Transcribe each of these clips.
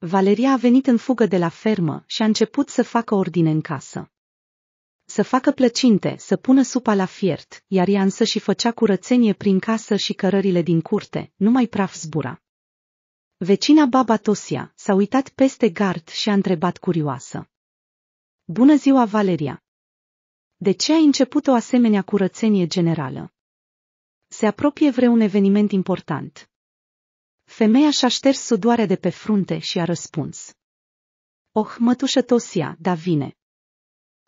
Valeria a venit în fugă de la fermă și a început să facă ordine în casă. Să facă plăcinte, să pună supa la fiert, iar ea însă și făcea curățenie prin casă și cărările din curte, numai praf zbura. Vecina baba Tosia s-a uitat peste gard și a întrebat curioasă. Bună ziua, Valeria! De ce ai început o asemenea curățenie generală? Se apropie vreun eveniment important. Femeia și-a șters sudoare de pe frunte și a răspuns. Oh, mătușă Tosia, da vine.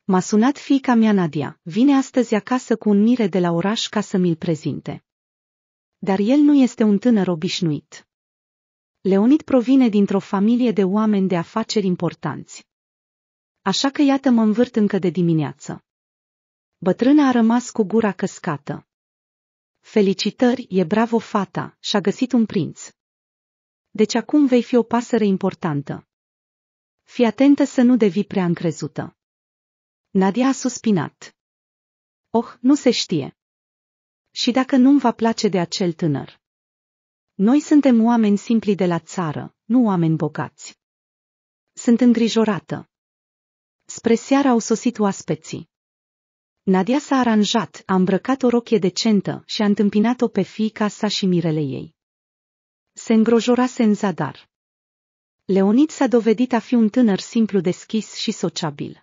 M-a sunat fiica mea Nadia, vine astăzi acasă cu un mire de la oraș ca să mi-l prezinte. Dar el nu este un tânăr obișnuit. Leonid provine dintr-o familie de oameni de afaceri importanți. Așa că iată mă învârt încă de dimineață. Bătrâna a rămas cu gura căscată. Felicitări, e bravo fata, și-a găsit un prinț. Deci acum vei fi o pasăre importantă. Fii atentă să nu devii prea încrezută. Nadia a suspinat. Oh, nu se știe. Și dacă nu-mi va place de acel tânăr? Noi suntem oameni simpli de la țară, nu oameni bogați. Sunt îngrijorată. Spre seară au sosit oaspeții. Nadia s-a aranjat, a îmbrăcat o rochie decentă și a întâmpinat-o pe fiica sa și mirele ei se îngrojorase în zadar. Leonid s-a dovedit a fi un tânăr simplu deschis și sociabil.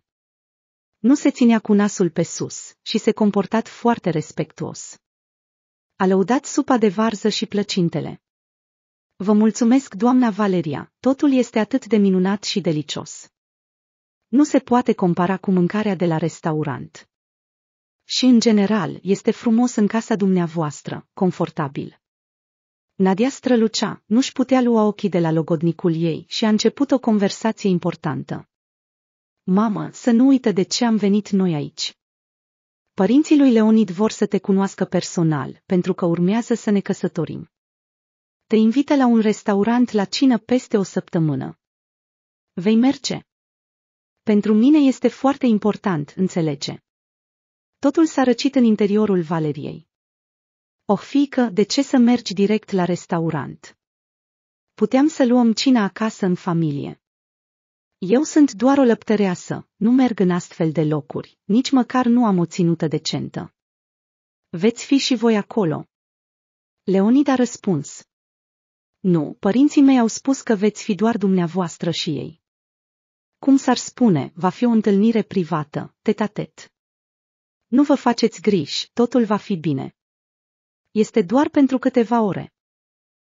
Nu se ținea cu nasul pe sus și se comportat foarte respectuos. A lăudat supa de varză și plăcintele. Vă mulțumesc, doamna Valeria, totul este atât de minunat și delicios. Nu se poate compara cu mâncarea de la restaurant. Și în general, este frumos în casa dumneavoastră, confortabil. Nadia strălucea, nu-și putea lua ochii de la logodnicul ei și a început o conversație importantă. Mamă, să nu uită de ce am venit noi aici. Părinții lui Leonid vor să te cunoască personal, pentru că urmează să ne căsătorim. Te invită la un restaurant la cină peste o săptămână. Vei merge? Pentru mine este foarte important, înțelege. Totul s-a răcit în interiorul Valeriei. Oh, fică, de ce să mergi direct la restaurant? Puteam să luăm cina acasă în familie. Eu sunt doar o lăptăreasă, nu merg în astfel de locuri, nici măcar nu am o ținută decentă. Veți fi și voi acolo. Leonid a răspuns. Nu, părinții mei au spus că veți fi doar dumneavoastră și ei. Cum s-ar spune, va fi o întâlnire privată, tetatet. tet Nu vă faceți griji, totul va fi bine este doar pentru câteva ore.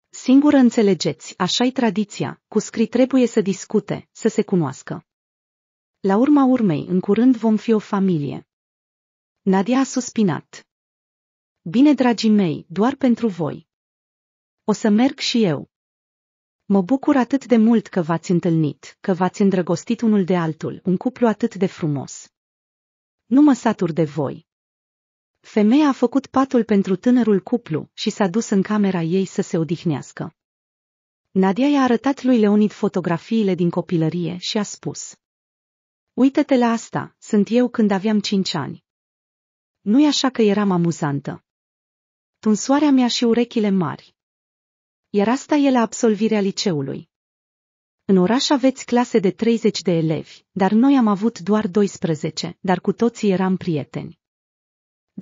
Singură înțelegeți, așa-i tradiția, cu scrii trebuie să discute, să se cunoască. La urma urmei, în curând vom fi o familie. Nadia a suspinat. Bine, dragii mei, doar pentru voi. O să merg și eu. Mă bucur atât de mult că v-ați întâlnit, că v-ați îndrăgostit unul de altul, un cuplu atât de frumos. Nu mă satur de voi. Femeia a făcut patul pentru tânărul cuplu și s-a dus în camera ei să se odihnească. Nadia i-a arătat lui Leonid fotografiile din copilărie și a spus. Uită-te la asta, sunt eu când aveam cinci ani. Nu-i așa că eram amuzantă. Tunsoarea mea și urechile mari. Iar asta e la absolvirea liceului. În oraș aveți clase de 30 de elevi, dar noi am avut doar 12, dar cu toții eram prieteni.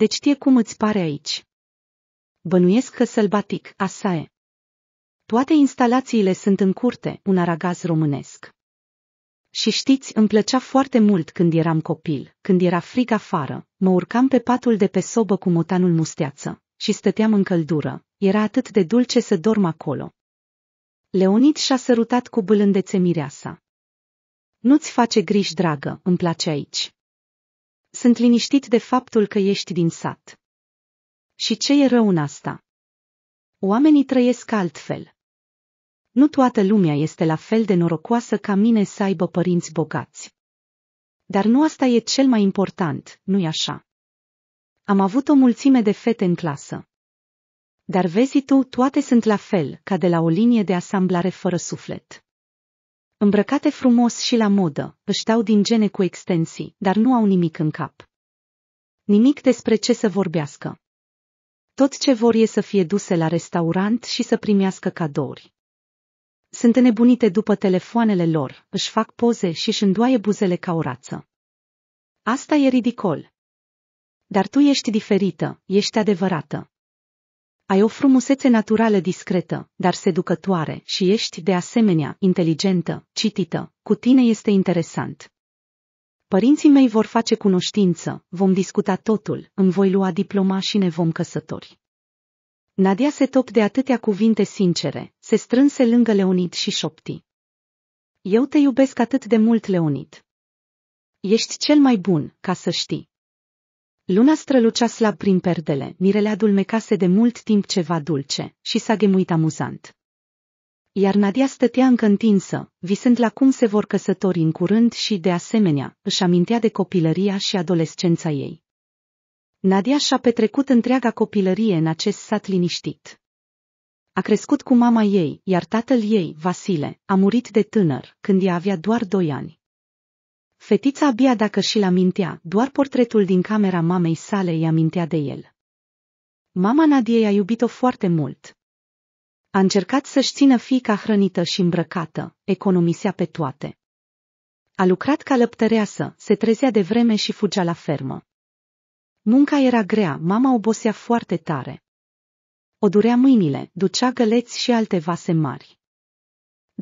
Deci știe cum îți pare aici. Bănuiesc că sălbatic, asta e. Toate instalațiile sunt în curte, un aragaz românesc. Și știți, îmi plăcea foarte mult când eram copil, când era frig afară, mă urcam pe patul de pe sobă cu motanul musteață și stăteam în căldură, era atât de dulce să dorm acolo. Leonid și-a sărutat cu bâlândețe mireasa. Nu-ți face griji, dragă, îmi place aici. Sunt liniștit de faptul că ești din sat. Și ce e rău în asta? Oamenii trăiesc altfel. Nu toată lumea este la fel de norocoasă ca mine să aibă părinți bogați. Dar nu asta e cel mai important, nu-i așa? Am avut o mulțime de fete în clasă. Dar vezi tu, toate sunt la fel, ca de la o linie de asamblare fără suflet. Îmbrăcate frumos și la modă, își dau din gene cu extensii, dar nu au nimic în cap. Nimic despre ce să vorbească. Tot ce vor e să fie duse la restaurant și să primească cadouri. Sunt nebunite după telefoanele lor, își fac poze și își îndoaie buzele ca o rață. Asta e ridicol. Dar tu ești diferită, ești adevărată. Ai o frumusețe naturală discretă, dar seducătoare și ești, de asemenea, inteligentă, citită. Cu tine este interesant. Părinții mei vor face cunoștință, vom discuta totul, îmi voi lua diploma și ne vom căsători. Nadia se top de atâtea cuvinte sincere, se strânse lângă Leonid și șopti. Eu te iubesc atât de mult, Leonid. Ești cel mai bun, ca să știi. Luna strălucea slab prin perdele, mirele adulmecase de mult timp ceva dulce și s-a gemuit amuzant. Iar Nadia stătea încă întinsă, visând la cum se vor căsători în curând și, de asemenea, își amintea de copilăria și adolescența ei. Nadia și-a petrecut întreaga copilărie în acest sat liniștit. A crescut cu mama ei, iar tatăl ei, Vasile, a murit de tânăr, când ea avea doar doi ani. Fetița abia dacă și-l amintea, doar portretul din camera mamei sale îi amintea de el. Mama Nadiei a iubit-o foarte mult. A încercat să-și țină fiica hrănită și îmbrăcată, economisea pe toate. A lucrat ca lăptăreasă, se trezea de vreme și fugea la fermă. Munca era grea, mama obosea foarte tare. O durea mâinile, ducea găleți și alte vase mari.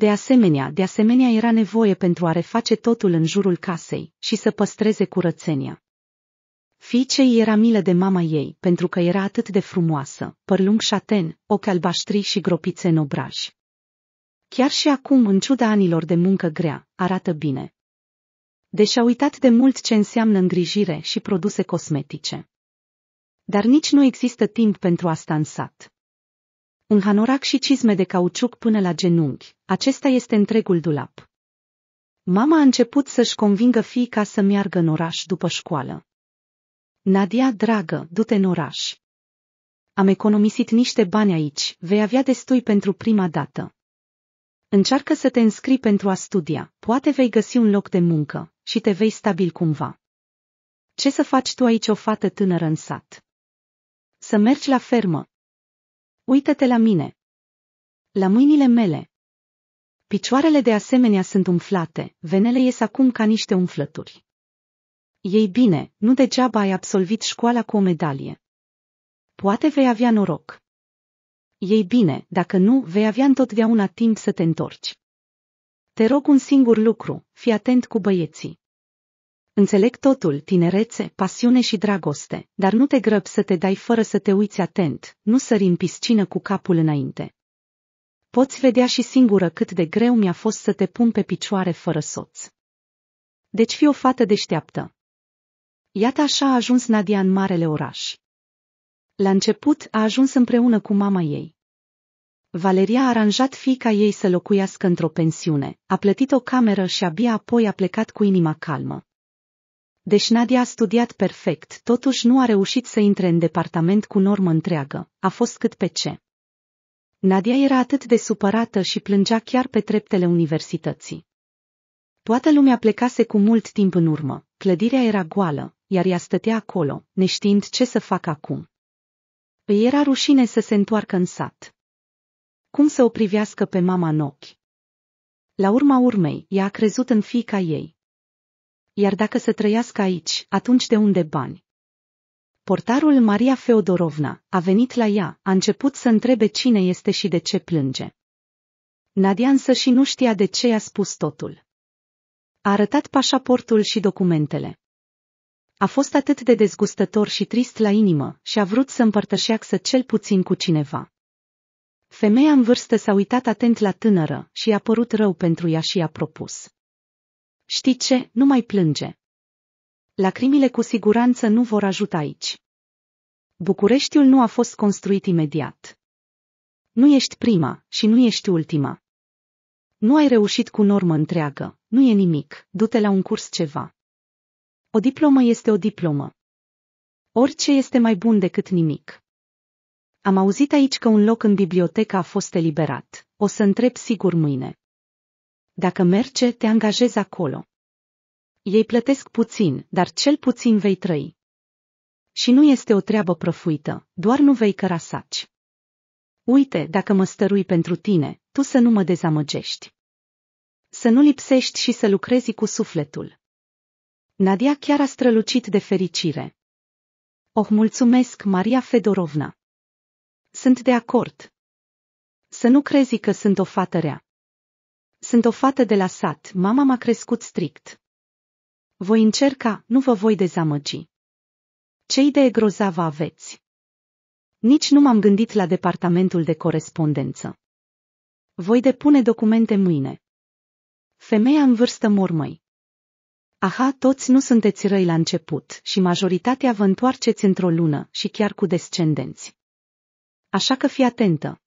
De asemenea, de asemenea era nevoie pentru a reface totul în jurul casei și să păstreze curățenia. Fiicei era milă de mama ei, pentru că era atât de frumoasă, păr lung șaten, ochi albaștri și gropițe în obraj. Chiar și acum, în ciuda anilor de muncă grea, arată bine. Deși a uitat de mult ce înseamnă îngrijire și produse cosmetice. Dar nici nu există timp pentru asta în sat un hanorac și cizme de cauciuc până la genunchi, acesta este întregul dulap. Mama a început să-și convingă fiica să meargă în oraș după școală. Nadia, dragă, du-te în oraș. Am economisit niște bani aici, vei avea destui pentru prima dată. Încearcă să te înscrii pentru a studia, poate vei găsi un loc de muncă și te vei stabil cumva. Ce să faci tu aici o fată tânără în sat? Să mergi la fermă, Uită-te la mine. La mâinile mele. Picioarele de asemenea sunt umflate, venele ies acum ca niște umflături. Ei bine, nu degeaba ai absolvit școala cu o medalie. Poate vei avea noroc. Ei bine, dacă nu, vei avea întotdeauna timp să te întorci. Te rog un singur lucru, fii atent cu băieții. Înțeleg totul, tinerețe, pasiune și dragoste, dar nu te grăbi să te dai fără să te uiți atent, nu sări în piscină cu capul înainte. Poți vedea și singură cât de greu mi-a fost să te pun pe picioare fără soț. Deci fi o fată deșteaptă. Iată așa a ajuns Nadia în marele oraș. La început a ajuns împreună cu mama ei. Valeria a aranjat fiica ei să locuiască într-o pensiune, a plătit o cameră și abia apoi a plecat cu inima calmă. Deși Nadia a studiat perfect, totuși nu a reușit să intre în departament cu normă întreagă, a fost cât pe ce. Nadia era atât de supărată și plângea chiar pe treptele universității. Toată lumea plecase cu mult timp în urmă, clădirea era goală, iar ea stătea acolo, neștiind ce să facă acum. Îi era rușine să se întoarcă în sat. Cum să o privească pe mama în ochi? La urma urmei, ea a crezut în fica ei, iar dacă să trăiască aici, atunci de unde bani? Portarul Maria Feodorovna a venit la ea, a început să întrebe cine este și de ce plânge. Nadia însă și nu știa de ce i-a spus totul. A arătat pașaportul și documentele. A fost atât de dezgustător și trist la inimă și a vrut să împărtășească cel puțin cu cineva. Femeia în vârstă s-a uitat atent la tânără și i-a părut rău pentru ea și i-a propus. Știi ce, nu mai plânge. Lacrimile cu siguranță nu vor ajuta aici. Bucureștiul nu a fost construit imediat. Nu ești prima și nu ești ultima. Nu ai reușit cu normă întreagă, nu e nimic, du-te la un curs ceva. O diplomă este o diplomă. Orice este mai bun decât nimic. Am auzit aici că un loc în bibliotecă a fost eliberat. O să întreb sigur mâine. Dacă merge, te angajezi acolo. Ei plătesc puțin, dar cel puțin vei trăi. Și nu este o treabă prăfuită, doar nu vei căra saci. Uite, dacă mă stărui pentru tine, tu să nu mă dezamăgești. Să nu lipsești și să lucrezi cu sufletul. Nadia chiar a strălucit de fericire. Oh, mulțumesc, Maria Fedorovna. Sunt de acord. Să nu crezi că sunt o fată rea. Sunt o fată de la sat, mama m-a crescut strict. Voi încerca, nu vă voi dezamăgi. Ce idee grozavă aveți? Nici nu m-am gândit la departamentul de corespondență. Voi depune documente mâine. Femeia în vârstă mormăi. Aha, toți nu sunteți răi la început și majoritatea vă întoarceți într-o lună și chiar cu descendenți. Așa că fii atentă.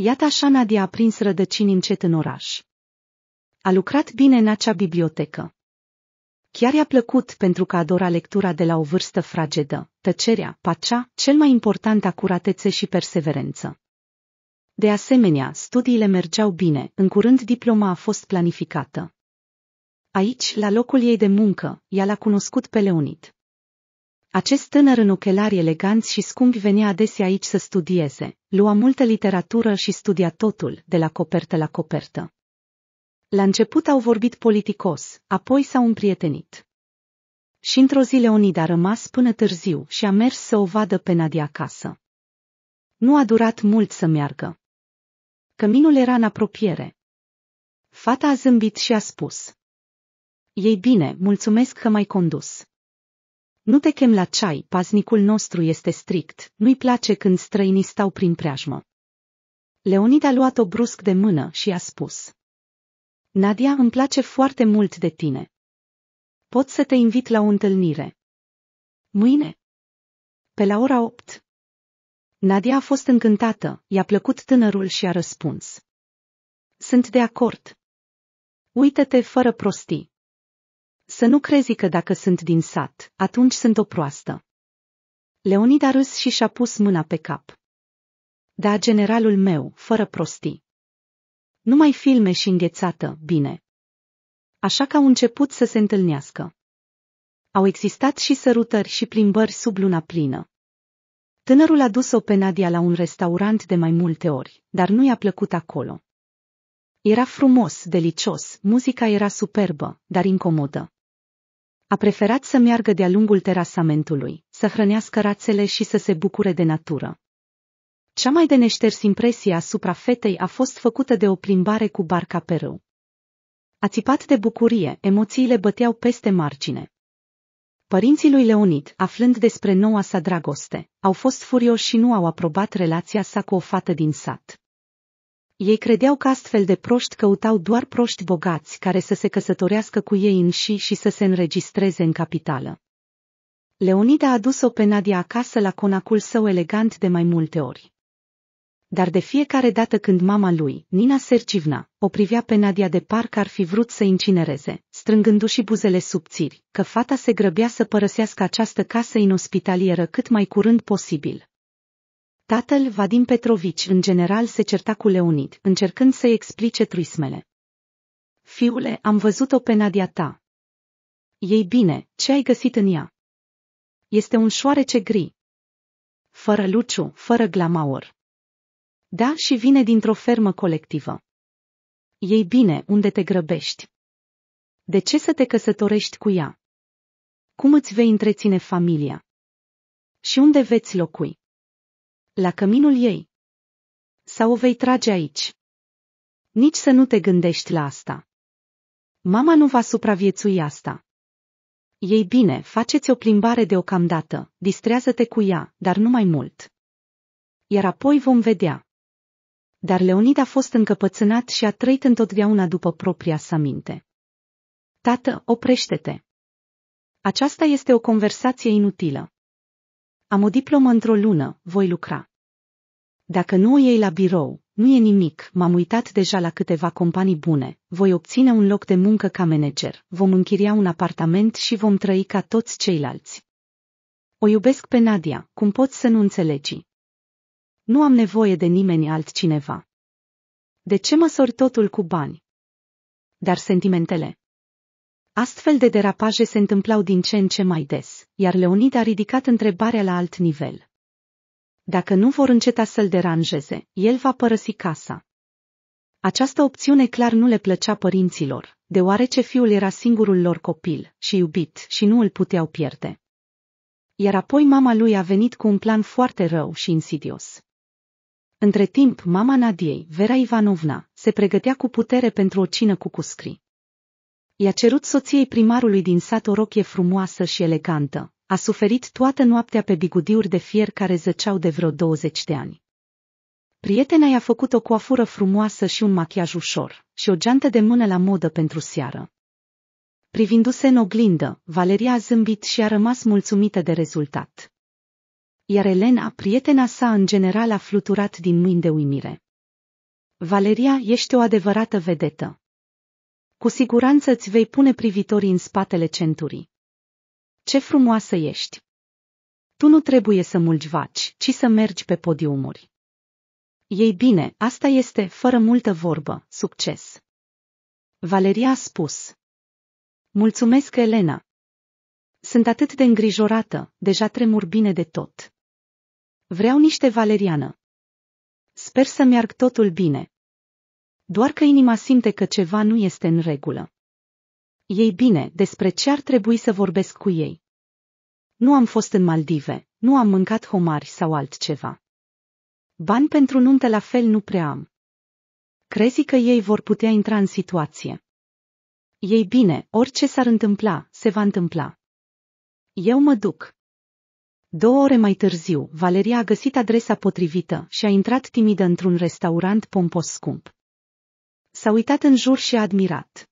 Iată așa Nadia a prins rădăcini încet în oraș. A lucrat bine în acea bibliotecă. Chiar i-a plăcut pentru că adora lectura de la o vârstă fragedă, tăcerea, pacea, cel mai important acuratețe și perseverență. De asemenea, studiile mergeau bine, în curând diploma a fost planificată. Aici, la locul ei de muncă, ea l-a cunoscut pe Leonid. Acest tânăr în ochelari eleganți și scumpi venea adesea aici să studieze, lua multă literatură și studia totul, de la copertă la copertă. La început au vorbit politicos, apoi s-au împrietenit. Și într-o zi Leonid a rămas până târziu și a mers să o vadă pe Nadia acasă. Nu a durat mult să meargă. Căminul era în apropiere. Fata a zâmbit și a spus. Ei bine, mulțumesc că m-ai condus. Nu te chem la ceai, paznicul nostru este strict, nu-i place când străinii stau prin preajmă. Leonid a luat-o brusc de mână și a spus. Nadia, îmi place foarte mult de tine. Pot să te invit la o întâlnire. Mâine. Pe la ora 8. Nadia a fost încântată, i-a plăcut tânărul și a răspuns. Sunt de acord. Uită-te fără prostii să nu crezi că dacă sunt din sat, atunci sunt o proastă. Leonida râs și și-a pus mâna pe cap. Da, generalul meu, fără prostii. Numai filme și înghețată, bine. Așa că au început să se întâlnească. Au existat și sărutări și plimbări sub luna plină. Tânărul a dus-o pe Nadia la un restaurant de mai multe ori, dar nu i-a plăcut acolo. Era frumos, delicios, muzica era superbă, dar incomodă. A preferat să meargă de-a lungul terasamentului, să hrănească rațele și să se bucure de natură. Cea mai de neșters impresie asupra fetei a fost făcută de o plimbare cu barca pe râu. A țipat de bucurie, emoțiile băteau peste margine. Părinții lui Leonid, aflând despre noua sa dragoste, au fost furioși și nu au aprobat relația sa cu o fată din sat. Ei credeau că astfel de proști căutau doar proști bogați care să se căsătorească cu ei înși și să se înregistreze în capitală. Leonida a dus-o pe Nadia acasă la conacul său elegant de mai multe ori. Dar de fiecare dată când mama lui, Nina Sercivna, o privea pe Nadia de parcă ar fi vrut să incinereze, strângându-și buzele subțiri, că fata se grăbea să părăsească această casă inospitalieră cât mai curând posibil. Tatăl Vadim Petrovici în general se certa cu Leonid, încercând să-i explice truismele. Fiule, am văzut-o pe Nadia ta. Ei bine, ce ai găsit în ea? Este un șoarece gri. Fără luciu, fără glamaur. Da, și vine dintr-o fermă colectivă. Ei bine, unde te grăbești? De ce să te căsătorești cu ea? Cum îți vei întreține familia? Și unde veți locui? la căminul ei. Sau o vei trage aici. Nici să nu te gândești la asta. Mama nu va supraviețui asta. Ei bine, faceți o plimbare deocamdată, distrează-te cu ea, dar nu mai mult. Iar apoi vom vedea. Dar Leonid a fost încăpățânat și a trăit întotdeauna după propria sa minte. Tată, oprește-te! Aceasta este o conversație inutilă. Am o diplomă într-o lună, voi lucra. Dacă nu o iei la birou, nu e nimic, m-am uitat deja la câteva companii bune, voi obține un loc de muncă ca manager, vom închiria un apartament și vom trăi ca toți ceilalți. O iubesc pe Nadia, cum poți să nu înțelegi? Nu am nevoie de nimeni altcineva. De ce măsori totul cu bani? Dar sentimentele. Astfel de derapaje se întâmplau din ce în ce mai des, iar Leonid a ridicat întrebarea la alt nivel. Dacă nu vor înceta să-l deranjeze, el va părăsi casa. Această opțiune clar nu le plăcea părinților, deoarece fiul era singurul lor copil și iubit și nu îl puteau pierde. Iar apoi mama lui a venit cu un plan foarte rău și insidios. Între timp, mama Nadiei, Vera Ivanovna, se pregătea cu putere pentru o cină cu cuscri. I-a cerut soției primarului din sat o rochie frumoasă și elegantă, a suferit toată noaptea pe bigudiuri de fier care zăceau de vreo 20 de ani. Prietena i-a făcut o coafură frumoasă și un machiaj ușor și o geantă de mână la modă pentru seară. Privindu-se în oglindă, Valeria a zâmbit și a rămas mulțumită de rezultat. Iar Elena, prietena sa în general, a fluturat din mâini de uimire. Valeria, ești o adevărată vedetă. Cu siguranță îți vei pune privitorii în spatele centurii ce frumoasă ești! Tu nu trebuie să mulgi vaci, ci să mergi pe podiumuri. Ei bine, asta este, fără multă vorbă, succes. Valeria a spus. Mulțumesc, Elena. Sunt atât de îngrijorată, deja tremur bine de tot. Vreau niște valeriană. Sper să meargă totul bine. Doar că inima simte că ceva nu este în regulă ei bine, despre ce ar trebui să vorbesc cu ei. Nu am fost în Maldive, nu am mâncat homari sau altceva. Bani pentru nuntă la fel nu prea am. Crezi că ei vor putea intra în situație. Ei bine, orice s-ar întâmpla, se va întâmpla. Eu mă duc. Două ore mai târziu, Valeria a găsit adresa potrivită și a intrat timidă într-un restaurant pompos scump. S-a uitat în jur și a admirat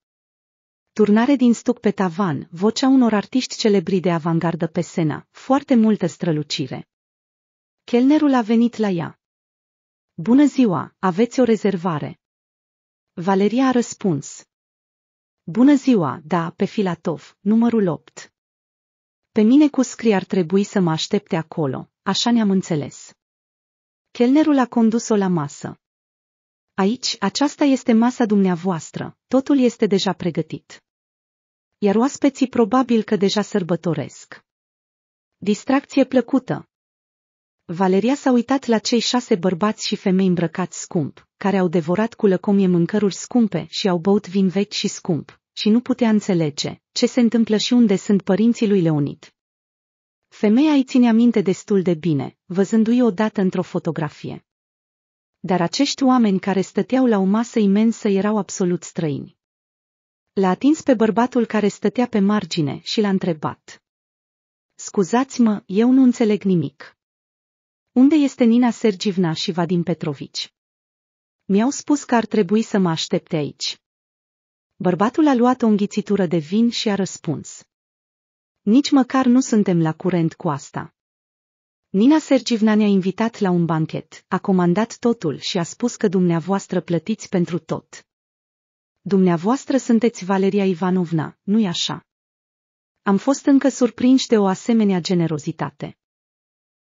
turnare din stuc pe tavan, vocea unor artiști celebri de avangardă pe sena, foarte multă strălucire. Chelnerul a venit la ea. Bună ziua, aveți o rezervare? Valeria a răspuns. Bună ziua, da, pe Filatov, numărul 8. Pe mine cu scrie ar trebui să mă aștepte acolo, așa ne-am înțeles. Chelnerul a condus-o la masă. Aici, aceasta este masa dumneavoastră, totul este deja pregătit iar oaspeții probabil că deja sărbătoresc. Distracție plăcută! Valeria s-a uitat la cei șase bărbați și femei îmbrăcați scump, care au devorat cu lăcomie mâncăruri scumpe și au băut vin vechi și scump, și nu putea înțelege ce se întâmplă și unde sunt părinții lui Leonid. Femeia îi ținea minte destul de bine, văzându-i odată într-o fotografie. Dar acești oameni care stăteau la o masă imensă erau absolut străini. L-a atins pe bărbatul care stătea pe margine și l-a întrebat. Scuzați-mă, eu nu înțeleg nimic. Unde este Nina Sergivna și Vadim Petrovici? Mi-au spus că ar trebui să mă aștepte aici. Bărbatul a luat o înghițitură de vin și a răspuns. Nici măcar nu suntem la curent cu asta. Nina Sergivna ne-a invitat la un banchet, a comandat totul și a spus că dumneavoastră plătiți pentru tot. Dumneavoastră sunteți Valeria Ivanovna, nu-i așa? Am fost încă surprinși de o asemenea generozitate.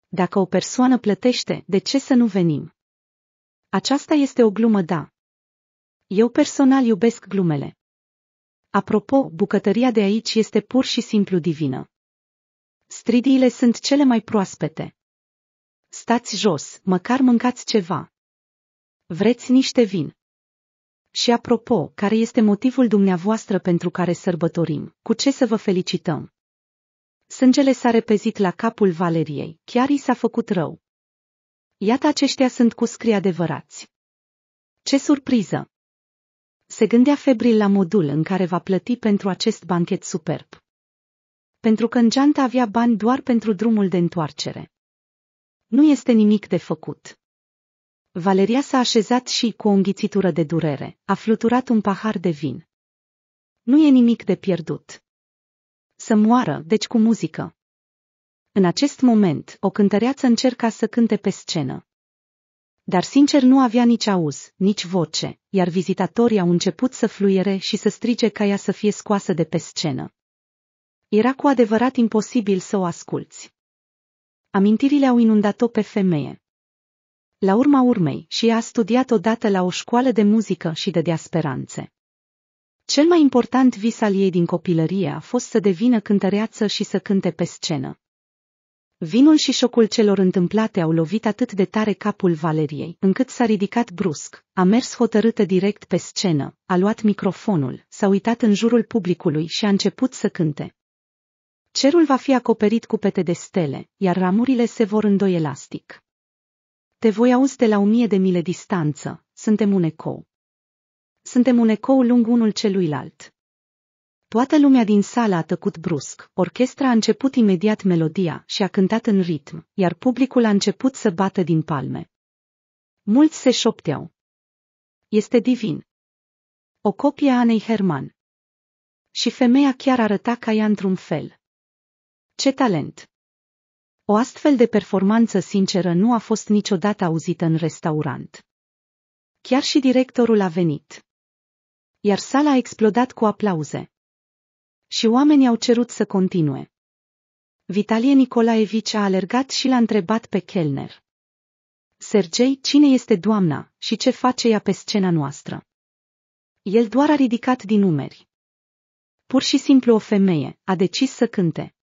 Dacă o persoană plătește, de ce să nu venim? Aceasta este o glumă, da. Eu personal iubesc glumele. Apropo, bucătăria de aici este pur și simplu divină. Stridiile sunt cele mai proaspete. Stați jos, măcar mâncați ceva. Vreți niște vin? Și apropo, care este motivul dumneavoastră pentru care sărbătorim? Cu ce să vă felicităm? Sângele s-a repezit la capul Valeriei, chiar i s-a făcut rău. Iată aceștia sunt cu scrii adevărați. Ce surpriză! Se gândea febril la modul în care va plăti pentru acest banchet superb. Pentru că în geanta avea bani doar pentru drumul de întoarcere. Nu este nimic de făcut. Valeria s-a așezat și, cu o înghițitură de durere, a fluturat un pahar de vin. Nu e nimic de pierdut. Să moară, deci cu muzică. În acest moment, o cântăreață încerca să cânte pe scenă. Dar sincer nu avea nici auz, nici voce, iar vizitatorii au început să fluiere și să strige ca ea să fie scoasă de pe scenă. Era cu adevărat imposibil să o asculți. Amintirile au inundat-o pe femeie la urma urmei, și a studiat odată la o școală de muzică și dea speranțe. Cel mai important vis al ei din copilărie a fost să devină cântăreață și să cânte pe scenă. Vinul și șocul celor întâmplate au lovit atât de tare capul Valeriei, încât s-a ridicat brusc, a mers hotărâtă direct pe scenă, a luat microfonul, s-a uitat în jurul publicului și a început să cânte. Cerul va fi acoperit cu pete de stele, iar ramurile se vor îndoi elastic. Te voi auzi de la o mie de mile distanță, suntem un ecou. Suntem un ecou lung unul celuilalt. Toată lumea din sală a tăcut brusc, orchestra a început imediat melodia și a cântat în ritm, iar publicul a început să bată din palme. Mulți se șopteau. Este divin. O copie a Anei Herman. Și femeia chiar arăta ca ea într-un fel. Ce talent! O astfel de performanță sinceră nu a fost niciodată auzită în restaurant. Chiar și directorul a venit. Iar sala a explodat cu aplauze. Și oamenii au cerut să continue. Vitalie Nicolaevici a alergat și l-a întrebat pe Kellner. Sergei, cine este doamna și ce face ea pe scena noastră? El doar a ridicat din numeri. Pur și simplu o femeie, a decis să cânte.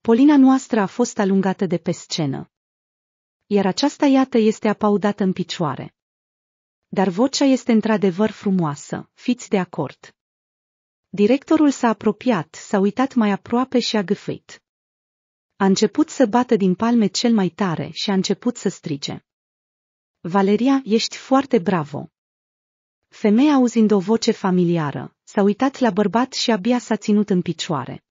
Polina noastră a fost alungată de pe scenă. Iar aceasta iată este apaudată în picioare. Dar vocea este într-adevăr frumoasă, fiți de acord. Directorul s-a apropiat, s-a uitat mai aproape și a gâfâit. A început să bată din palme cel mai tare și a început să strige. Valeria, ești foarte bravo! Femeia auzind o voce familiară, s-a uitat la bărbat și abia s-a ținut în picioare.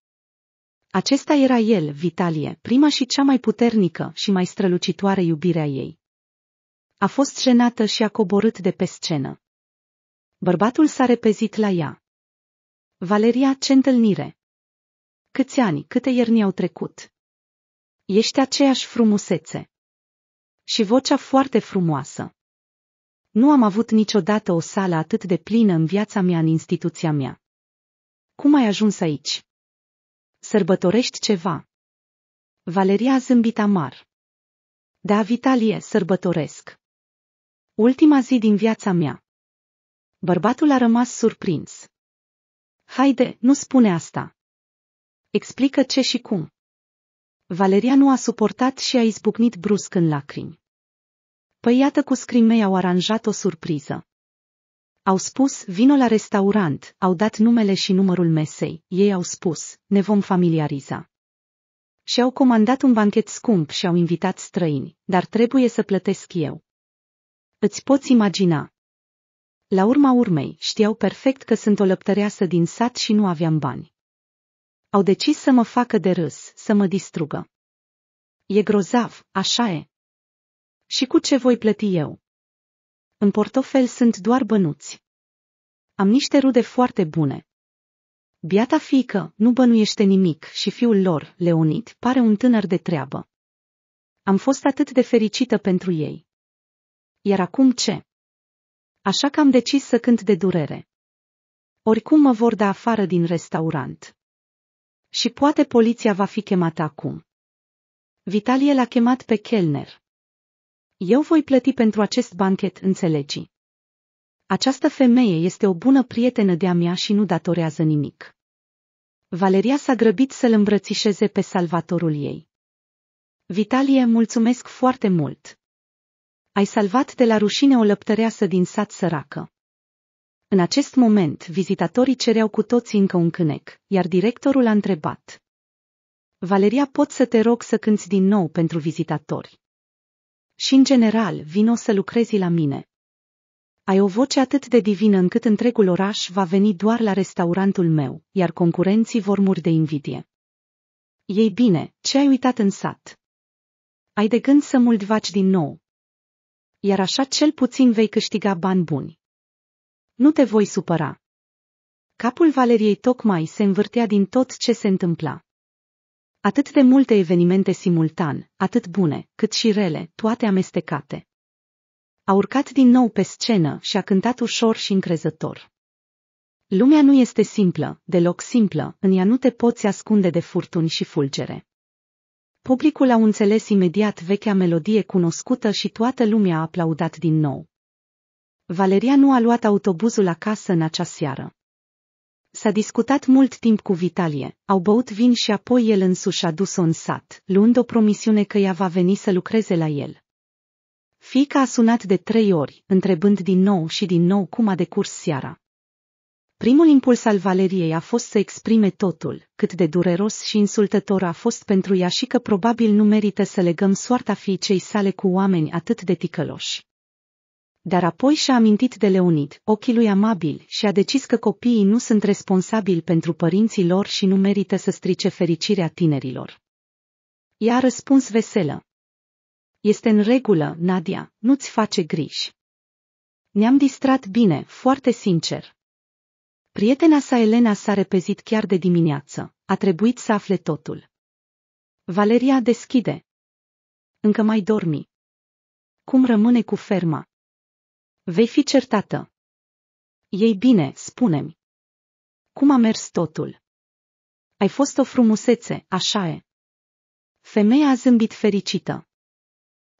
Acesta era el, Vitalie, prima și cea mai puternică și mai strălucitoare iubirea ei. A fost jenată și a coborât de pe scenă. Bărbatul s-a repezit la ea. Valeria, ce întâlnire! Câți ani, câte ierni au trecut! Ești aceeași frumusețe. Și vocea foarte frumoasă. Nu am avut niciodată o sală atât de plină în viața mea în instituția mea. Cum ai ajuns aici? Sărbătorești ceva. Valeria a zâmbit amar. Da, Vitalie, sărbătoresc. Ultima zi din viața mea. Bărbatul a rămas surprins. Haide, nu spune asta. Explică ce și cum. Valeria nu a suportat și a izbucnit brusc în lacrimi. Păi iată cu scrimei au aranjat o surpriză. Au spus, vino la restaurant, au dat numele și numărul mesei, ei au spus, ne vom familiariza. Și au comandat un banchet scump și au invitat străini, dar trebuie să plătesc eu. Îți poți imagina. La urma urmei, știau perfect că sunt o lăptăreasă din sat și nu aveam bani. Au decis să mă facă de râs, să mă distrugă. E grozav, așa e. Și cu ce voi plăti eu? În portofel sunt doar bănuți. Am niște rude foarte bune. Biata fică nu bănuiește nimic și fiul lor, Leonid, pare un tânăr de treabă. Am fost atât de fericită pentru ei. Iar acum ce? Așa că am decis să cânt de durere. Oricum mă vor da afară din restaurant. Și poate poliția va fi chemată acum. Vitalie l-a chemat pe Kellner. Eu voi plăti pentru acest banchet, înțelegi. Această femeie este o bună prietenă de-a mea și nu datorează nimic. Valeria s-a grăbit să-l îmbrățișeze pe salvatorul ei. Vitalie, mulțumesc foarte mult. Ai salvat de la rușine o lăptăreasă din sat săracă. În acest moment, vizitatorii cereau cu toții încă un cânec, iar directorul a întrebat. Valeria, pot să te rog să cânți din nou pentru vizitatori? și în general vino să lucrezi la mine. Ai o voce atât de divină încât întregul oraș va veni doar la restaurantul meu, iar concurenții vor muri de invidie. Ei bine, ce ai uitat în sat? Ai de gând să multvaci din nou. Iar așa cel puțin vei câștiga bani buni. Nu te voi supăra. Capul Valeriei tocmai se învârtea din tot ce se întâmpla. Atât de multe evenimente simultan, atât bune, cât și rele, toate amestecate. A urcat din nou pe scenă și a cântat ușor și încrezător. Lumea nu este simplă, deloc simplă, în ea nu te poți ascunde de furtuni și fulgere. Publicul a înțeles imediat vechea melodie cunoscută și toată lumea a aplaudat din nou. Valeria nu a luat autobuzul acasă în acea seară. S-a discutat mult timp cu Vitalie, au băut vin și apoi el însuși a dus-o în sat, luând o promisiune că ea va veni să lucreze la el. Fica a sunat de trei ori, întrebând din nou și din nou cum a decurs seara. Primul impuls al Valeriei a fost să exprime totul, cât de dureros și insultător a fost pentru ea și că probabil nu merită să legăm soarta fiicei sale cu oameni atât de ticăloși. Dar apoi și-a amintit de Leonid, ochii lui amabil, și a decis că copiii nu sunt responsabili pentru părinții lor și nu merită să strice fericirea tinerilor. Ea a răspuns veselă. Este în regulă, Nadia, nu-ți face griji. Ne-am distrat bine, foarte sincer. Prietena sa Elena s-a repezit chiar de dimineață. A trebuit să afle totul. Valeria deschide. Încă mai dormi. Cum rămâne cu ferma? Vei fi certată. Ei bine, spune-mi. Cum a mers totul? Ai fost o frumusețe, așa e. Femeia a zâmbit fericită.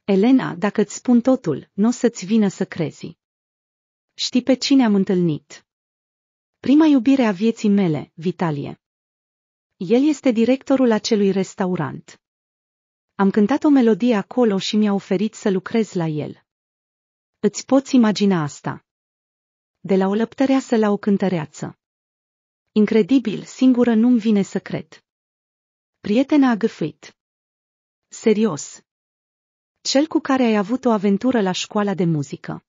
Elena, dacă îți spun totul, nu o să-ți vină să crezi. Știi pe cine am întâlnit. Prima iubire a vieții mele, Vitalie. El este directorul acelui restaurant. Am cântat o melodie acolo și mi-a oferit să lucrez la el. Îți poți imagina asta. De la o lăptăreasă la o cântăreață. Incredibil, singură nu-mi vine să cred. Prietena a găfuit. Serios. Cel cu care ai avut o aventură la școala de muzică.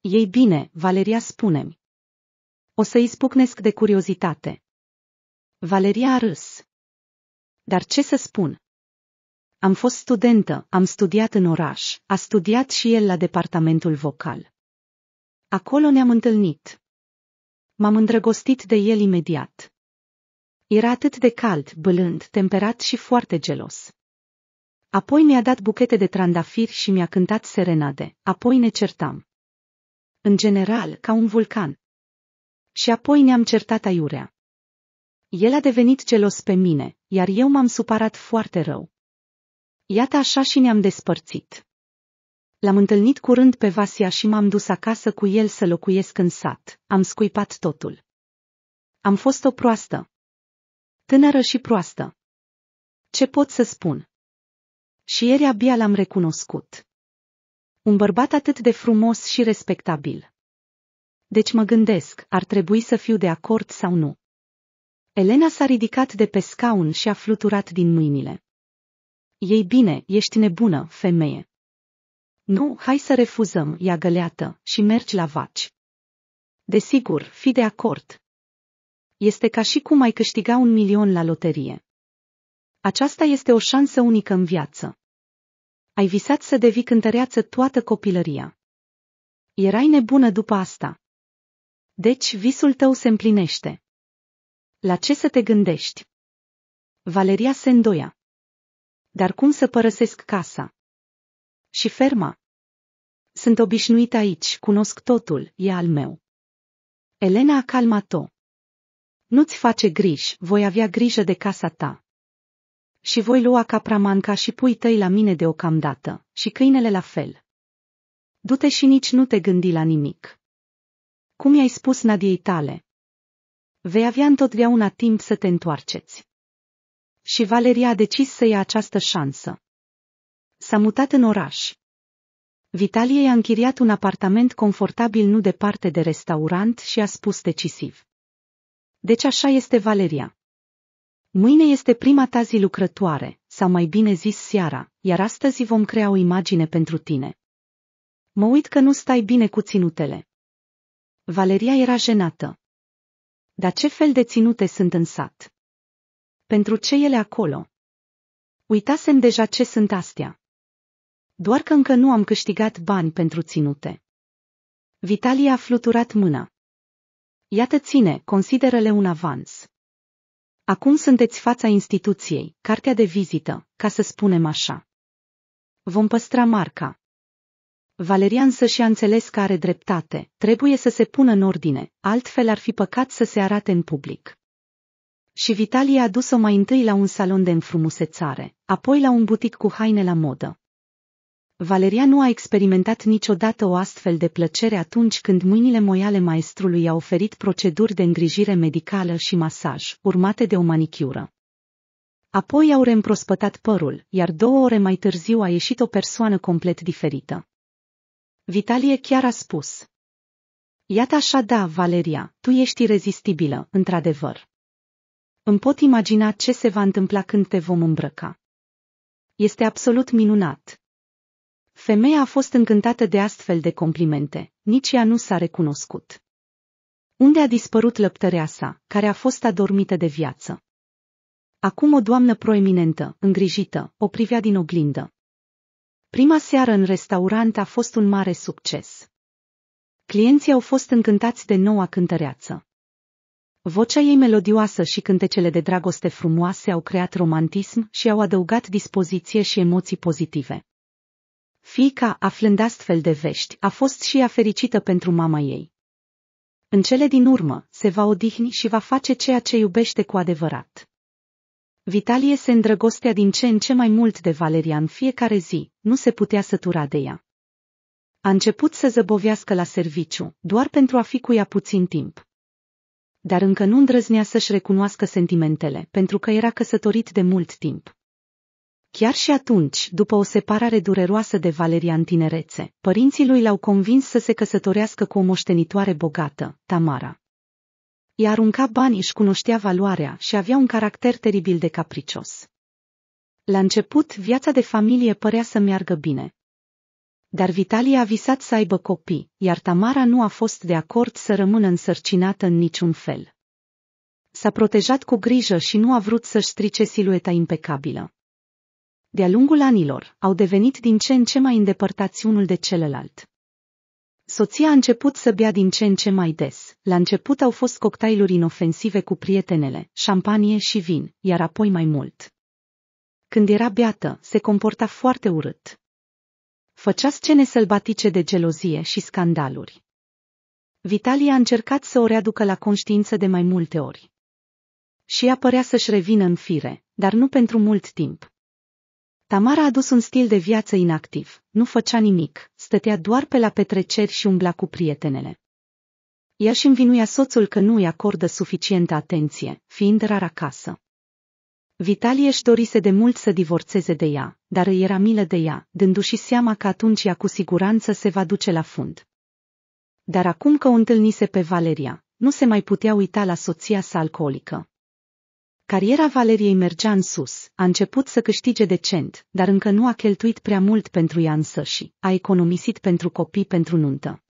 Ei bine, Valeria spune-mi. O să-i spucnesc de curiozitate. Valeria a râs. Dar ce să spun? Am fost studentă, am studiat în oraș, a studiat și el la departamentul vocal. Acolo ne-am întâlnit. M-am îndrăgostit de el imediat. Era atât de cald, bălând, temperat și foarte gelos. Apoi mi-a dat buchete de trandafiri și mi-a cântat serenade, apoi ne certam. În general, ca un vulcan. Și apoi ne-am certat aiurea. El a devenit gelos pe mine, iar eu m-am supărat foarte rău. Iată așa și ne-am despărțit. L-am întâlnit curând pe Vasia și m-am dus acasă cu el să locuiesc în sat. Am scuipat totul. Am fost o proastă. Tânără și proastă. Ce pot să spun? Și ieri abia l-am recunoscut. Un bărbat atât de frumos și respectabil. Deci mă gândesc, ar trebui să fiu de acord sau nu. Elena s-a ridicat de pe scaun și a fluturat din mâinile. Ei bine, ești nebună, femeie. Nu, hai să refuzăm, ia găleată, și mergi la vaci. Desigur, fi de acord. Este ca și cum ai câștiga un milion la loterie. Aceasta este o șansă unică în viață. Ai visat să devii cântăreață toată copilăria. Erai nebună după asta. Deci visul tău se împlinește. La ce să te gândești? Valeria se îndoia. Dar cum să părăsesc casa? Și ferma. Sunt obișnuit aici, cunosc totul, e al meu. Elena a calmat-o. Nu-ți face griji, voi avea grijă de casa ta. Și voi lua capramanca și pui tăi la mine deocamdată, și câinele la fel. Du-te și nici nu te gândi la nimic. Cum i-ai spus Nadiei tale? Vei avea întotdeauna timp să te întoarceți și Valeria a decis să ia această șansă. S-a mutat în oraș. Vitalie i-a închiriat un apartament confortabil nu departe de restaurant și a spus decisiv. Deci așa este Valeria. Mâine este prima ta zi lucrătoare, sau mai bine zis seara, iar astăzi vom crea o imagine pentru tine. Mă uit că nu stai bine cu ținutele. Valeria era jenată. Dar ce fel de ținute sunt în sat? Pentru ce ele acolo? Uitasem deja ce sunt astea. Doar că încă nu am câștigat bani pentru ținute. Vitalia a fluturat mâna. Iată ține, consideră-le un avans. Acum sunteți fața instituției, cartea de vizită, ca să spunem așa. Vom păstra marca. Valerian să și-a înțeles că are dreptate, trebuie să se pună în ordine, altfel ar fi păcat să se arate în public și Vitalie a dus-o mai întâi la un salon de înfrumusețare, apoi la un butic cu haine la modă. Valeria nu a experimentat niciodată o astfel de plăcere atunci când mâinile moiale maestrului i-a oferit proceduri de îngrijire medicală și masaj, urmate de o manicură. Apoi au reîmprospătat părul, iar două ore mai târziu a ieșit o persoană complet diferită. Vitalie chiar a spus. Iată așa da, Valeria, tu ești irezistibilă, într-adevăr. Îmi pot imagina ce se va întâmpla când te vom îmbrăca. Este absolut minunat. Femeia a fost încântată de astfel de complimente, nici ea nu s-a recunoscut. Unde a dispărut lăptărea sa, care a fost adormită de viață? Acum o doamnă proeminentă, îngrijită, o privea din oglindă. Prima seară în restaurant a fost un mare succes. Clienții au fost încântați de noua cântăreață. Vocea ei melodioasă și cântecele de dragoste frumoase au creat romantism și au adăugat dispoziție și emoții pozitive. Fica, aflând astfel de vești, a fost și ea fericită pentru mama ei. În cele din urmă, se va odihni și va face ceea ce iubește cu adevărat. Vitalie se îndrăgostea din ce în ce mai mult de Valeria în fiecare zi, nu se putea sătura de ea. A început să zăbovească la serviciu, doar pentru a fi cu ea puțin timp dar încă nu îndrăznea să-și recunoască sentimentele, pentru că era căsătorit de mult timp. Chiar și atunci, după o separare dureroasă de Valeria în tinerețe, părinții lui l-au convins să se căsătorească cu o moștenitoare bogată, Tamara. Ea arunca bani, își cunoștea valoarea și avea un caracter teribil de capricios. La început, viața de familie părea să meargă bine, dar Vitalie a visat să aibă copii, iar Tamara nu a fost de acord să rămână însărcinată în niciun fel. S-a protejat cu grijă și nu a vrut să-și strice silueta impecabilă. De-a lungul anilor, au devenit din ce în ce mai îndepărtați unul de celălalt. Soția a început să bea din ce în ce mai des. La început au fost cocktailuri inofensive cu prietenele, șampanie și vin, iar apoi mai mult. Când era beată, se comporta foarte urât făcea scene sălbatice de gelozie și scandaluri. Vitalia a încercat să o readucă la conștiință de mai multe ori. Și ea părea să-și revină în fire, dar nu pentru mult timp. Tamara a adus un stil de viață inactiv, nu făcea nimic, stătea doar pe la petreceri și umbla cu prietenele. Ea și învinuia soțul că nu îi acordă suficientă atenție, fiind rar acasă. Vitalie își dorise de mult să divorțeze de ea, dar îi era milă de ea, dându-și seama că atunci ea cu siguranță se va duce la fund. Dar acum că o întâlnise pe Valeria, nu se mai putea uita la soția sa alcoolică. Cariera Valeriei mergea în sus, a început să câștige decent, dar încă nu a cheltuit prea mult pentru ea însăși, a economisit pentru copii pentru nuntă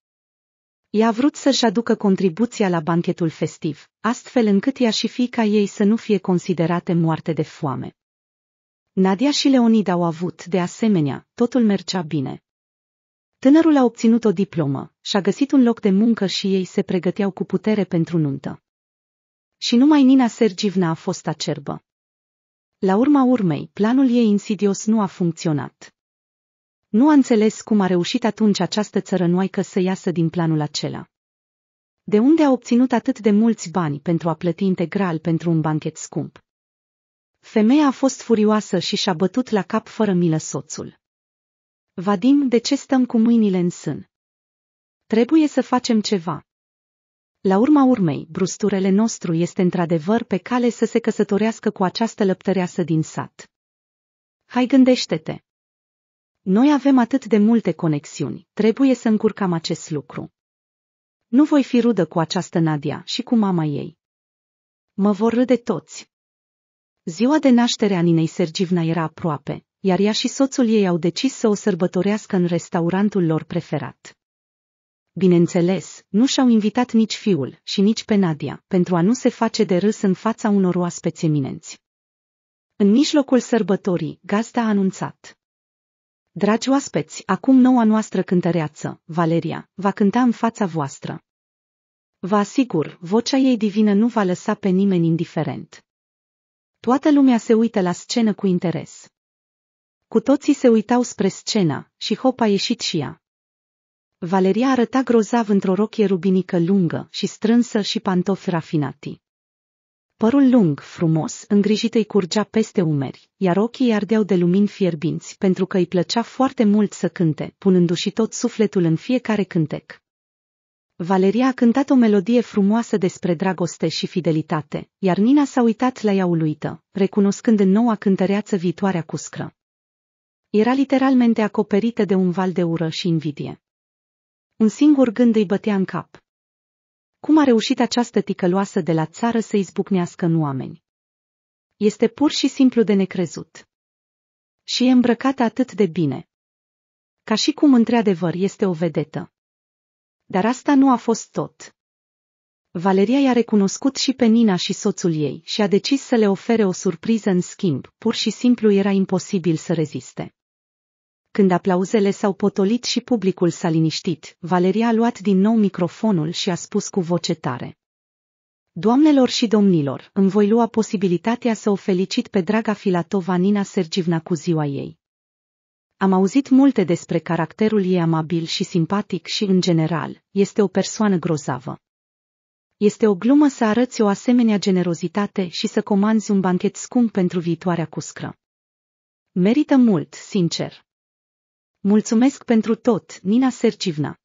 i a vrut să-și aducă contribuția la banchetul festiv, astfel încât ea și fiica ei să nu fie considerate moarte de foame. Nadia și Leonid au avut, de asemenea, totul mergea bine. Tânărul a obținut o diplomă, și-a găsit un loc de muncă și ei se pregăteau cu putere pentru nuntă. Și numai Nina Sergivna a fost acerbă. La urma urmei, planul ei insidios nu a funcționat. Nu a înțeles cum a reușit atunci această noaică să iasă din planul acela. De unde a obținut atât de mulți bani pentru a plăti integral pentru un banchet scump? Femeia a fost furioasă și și-a bătut la cap fără milă soțul. Vadim, de ce stăm cu mâinile în sân? Trebuie să facem ceva. La urma urmei, brusturele nostru este într-adevăr pe cale să se căsătorească cu această lăptăreasă din sat. Hai gândește-te! Noi avem atât de multe conexiuni, trebuie să încurcăm acest lucru. Nu voi fi rudă cu această Nadia și cu mama ei. Mă vor râde toți. Ziua de naștere a Ninei Sergivna era aproape, iar ea și soțul ei au decis să o sărbătorească în restaurantul lor preferat. Bineînțeles, nu și-au invitat nici fiul și nici pe Nadia, pentru a nu se face de râs în fața unor oaspeți eminenți. În mijlocul sărbătorii, gazda a anunțat. Dragi oaspeți, acum noua noastră cântăreață, Valeria, va cânta în fața voastră. Vă asigur, vocea ei divină nu va lăsa pe nimeni indiferent. Toată lumea se uită la scenă cu interes. Cu toții se uitau spre scenă și hop a ieșit și ea. Valeria arăta grozav într-o rochie rubinică lungă și strânsă și pantofi rafinati. Părul lung, frumos, îngrijit îi curgea peste umeri, iar ochii ardeau de lumini fierbinți pentru că îi plăcea foarte mult să cânte, punându-și tot sufletul în fiecare cântec. Valeria a cântat o melodie frumoasă despre dragoste și fidelitate, iar Nina s-a uitat la ea uluită, recunoscând în noua cântăreață viitoarea cuscră. Era literalmente acoperită de un val de ură și invidie. Un singur gând îi bătea în cap, cum a reușit această ticăloasă de la țară să izbucnească în oameni? Este pur și simplu de necrezut. Și e îmbrăcată atât de bine. Ca și cum într-adevăr este o vedetă. Dar asta nu a fost tot. Valeria i-a recunoscut și pe Nina și soțul ei și a decis să le ofere o surpriză în schimb, pur și simplu era imposibil să reziste. Când aplauzele s-au potolit și publicul s-a liniștit, Valeria a luat din nou microfonul și a spus cu voce tare. Doamnelor și domnilor, îmi voi lua posibilitatea să o felicit pe draga Filatova Nina Sergivna cu ziua ei. Am auzit multe despre caracterul ei amabil și simpatic și, în general, este o persoană grozavă. Este o glumă să arăți o asemenea generozitate și să comanzi un banchet scump pentru viitoarea cuscră. Merită mult, sincer. Mulțumesc pentru tot, Nina Sercivna.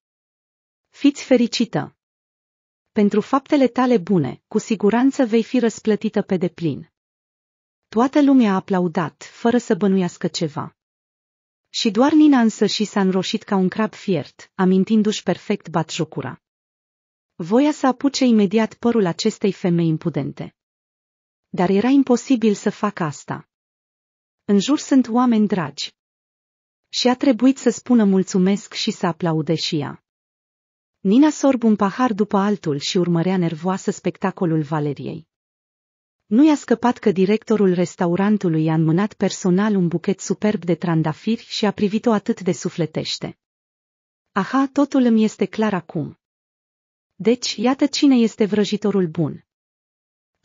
Fiți fericită! Pentru faptele tale bune, cu siguranță vei fi răsplătită pe deplin. Toată lumea a aplaudat, fără să bănuiască ceva. Și doar Nina însă și s-a înroșit ca un crab fiert, amintindu-și perfect batjocura. Voia să apuce imediat părul acestei femei impudente. Dar era imposibil să facă asta. În jur sunt oameni dragi, și a trebuit să spună mulțumesc și să aplaude și ea. Nina sorb un pahar după altul și urmărea nervoasă spectacolul Valeriei. Nu i-a scăpat că directorul restaurantului i-a înmânat personal un buchet superb de trandafiri și a privit-o atât de sufletește. Aha, totul îmi este clar acum. Deci, iată cine este vrăjitorul bun.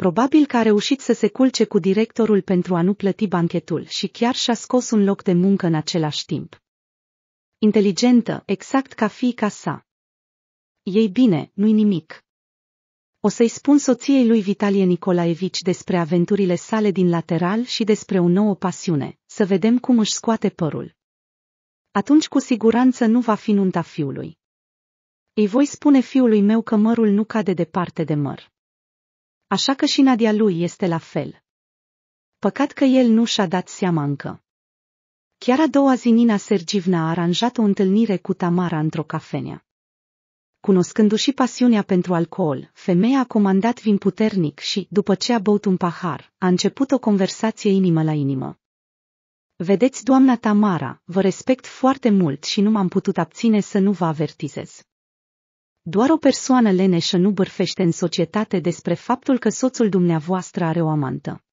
Probabil că a reușit să se culce cu directorul pentru a nu plăti banchetul și chiar și-a scos un loc de muncă în același timp. Inteligentă, exact ca fiica sa. Ei bine, nu-i nimic. O să-i spun soției lui Vitalie Nicolaevici despre aventurile sale din lateral și despre o nouă pasiune, să vedem cum își scoate părul. Atunci cu siguranță nu va fi nunta fiului. Îi voi spune fiului meu că mărul nu cade departe de măr. Așa că și Nadia lui este la fel. Păcat că el nu și-a dat seama încă. Chiar a doua zi Nina Sergivna a aranjat o întâlnire cu Tamara într-o cafenea. Cunoscându-și pasiunea pentru alcool, femeia a comandat vin puternic și, după ce a băut un pahar, a început o conversație inimă la inimă. Vedeți, doamna Tamara, vă respect foarte mult și nu m-am putut abține să nu vă avertizez. Doar o persoană leneșă nu bârfește în societate despre faptul că soțul dumneavoastră are o amantă.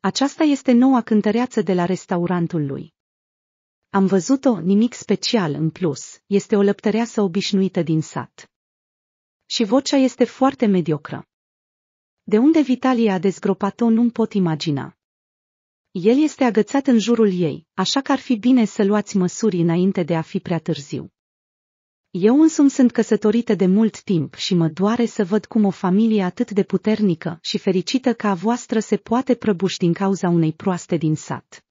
Aceasta este noua cântăreață de la restaurantul lui. Am văzut-o, nimic special în plus, este o lăptăreasă obișnuită din sat. Și vocea este foarte mediocră. De unde Vitalia a dezgropat-o nu-mi pot imagina. El este agățat în jurul ei, așa că ar fi bine să luați măsuri înainte de a fi prea târziu. Eu însumi sunt căsătorită de mult timp și mă doare să văd cum o familie atât de puternică și fericită ca a voastră se poate prăbuși din cauza unei proaste din sat.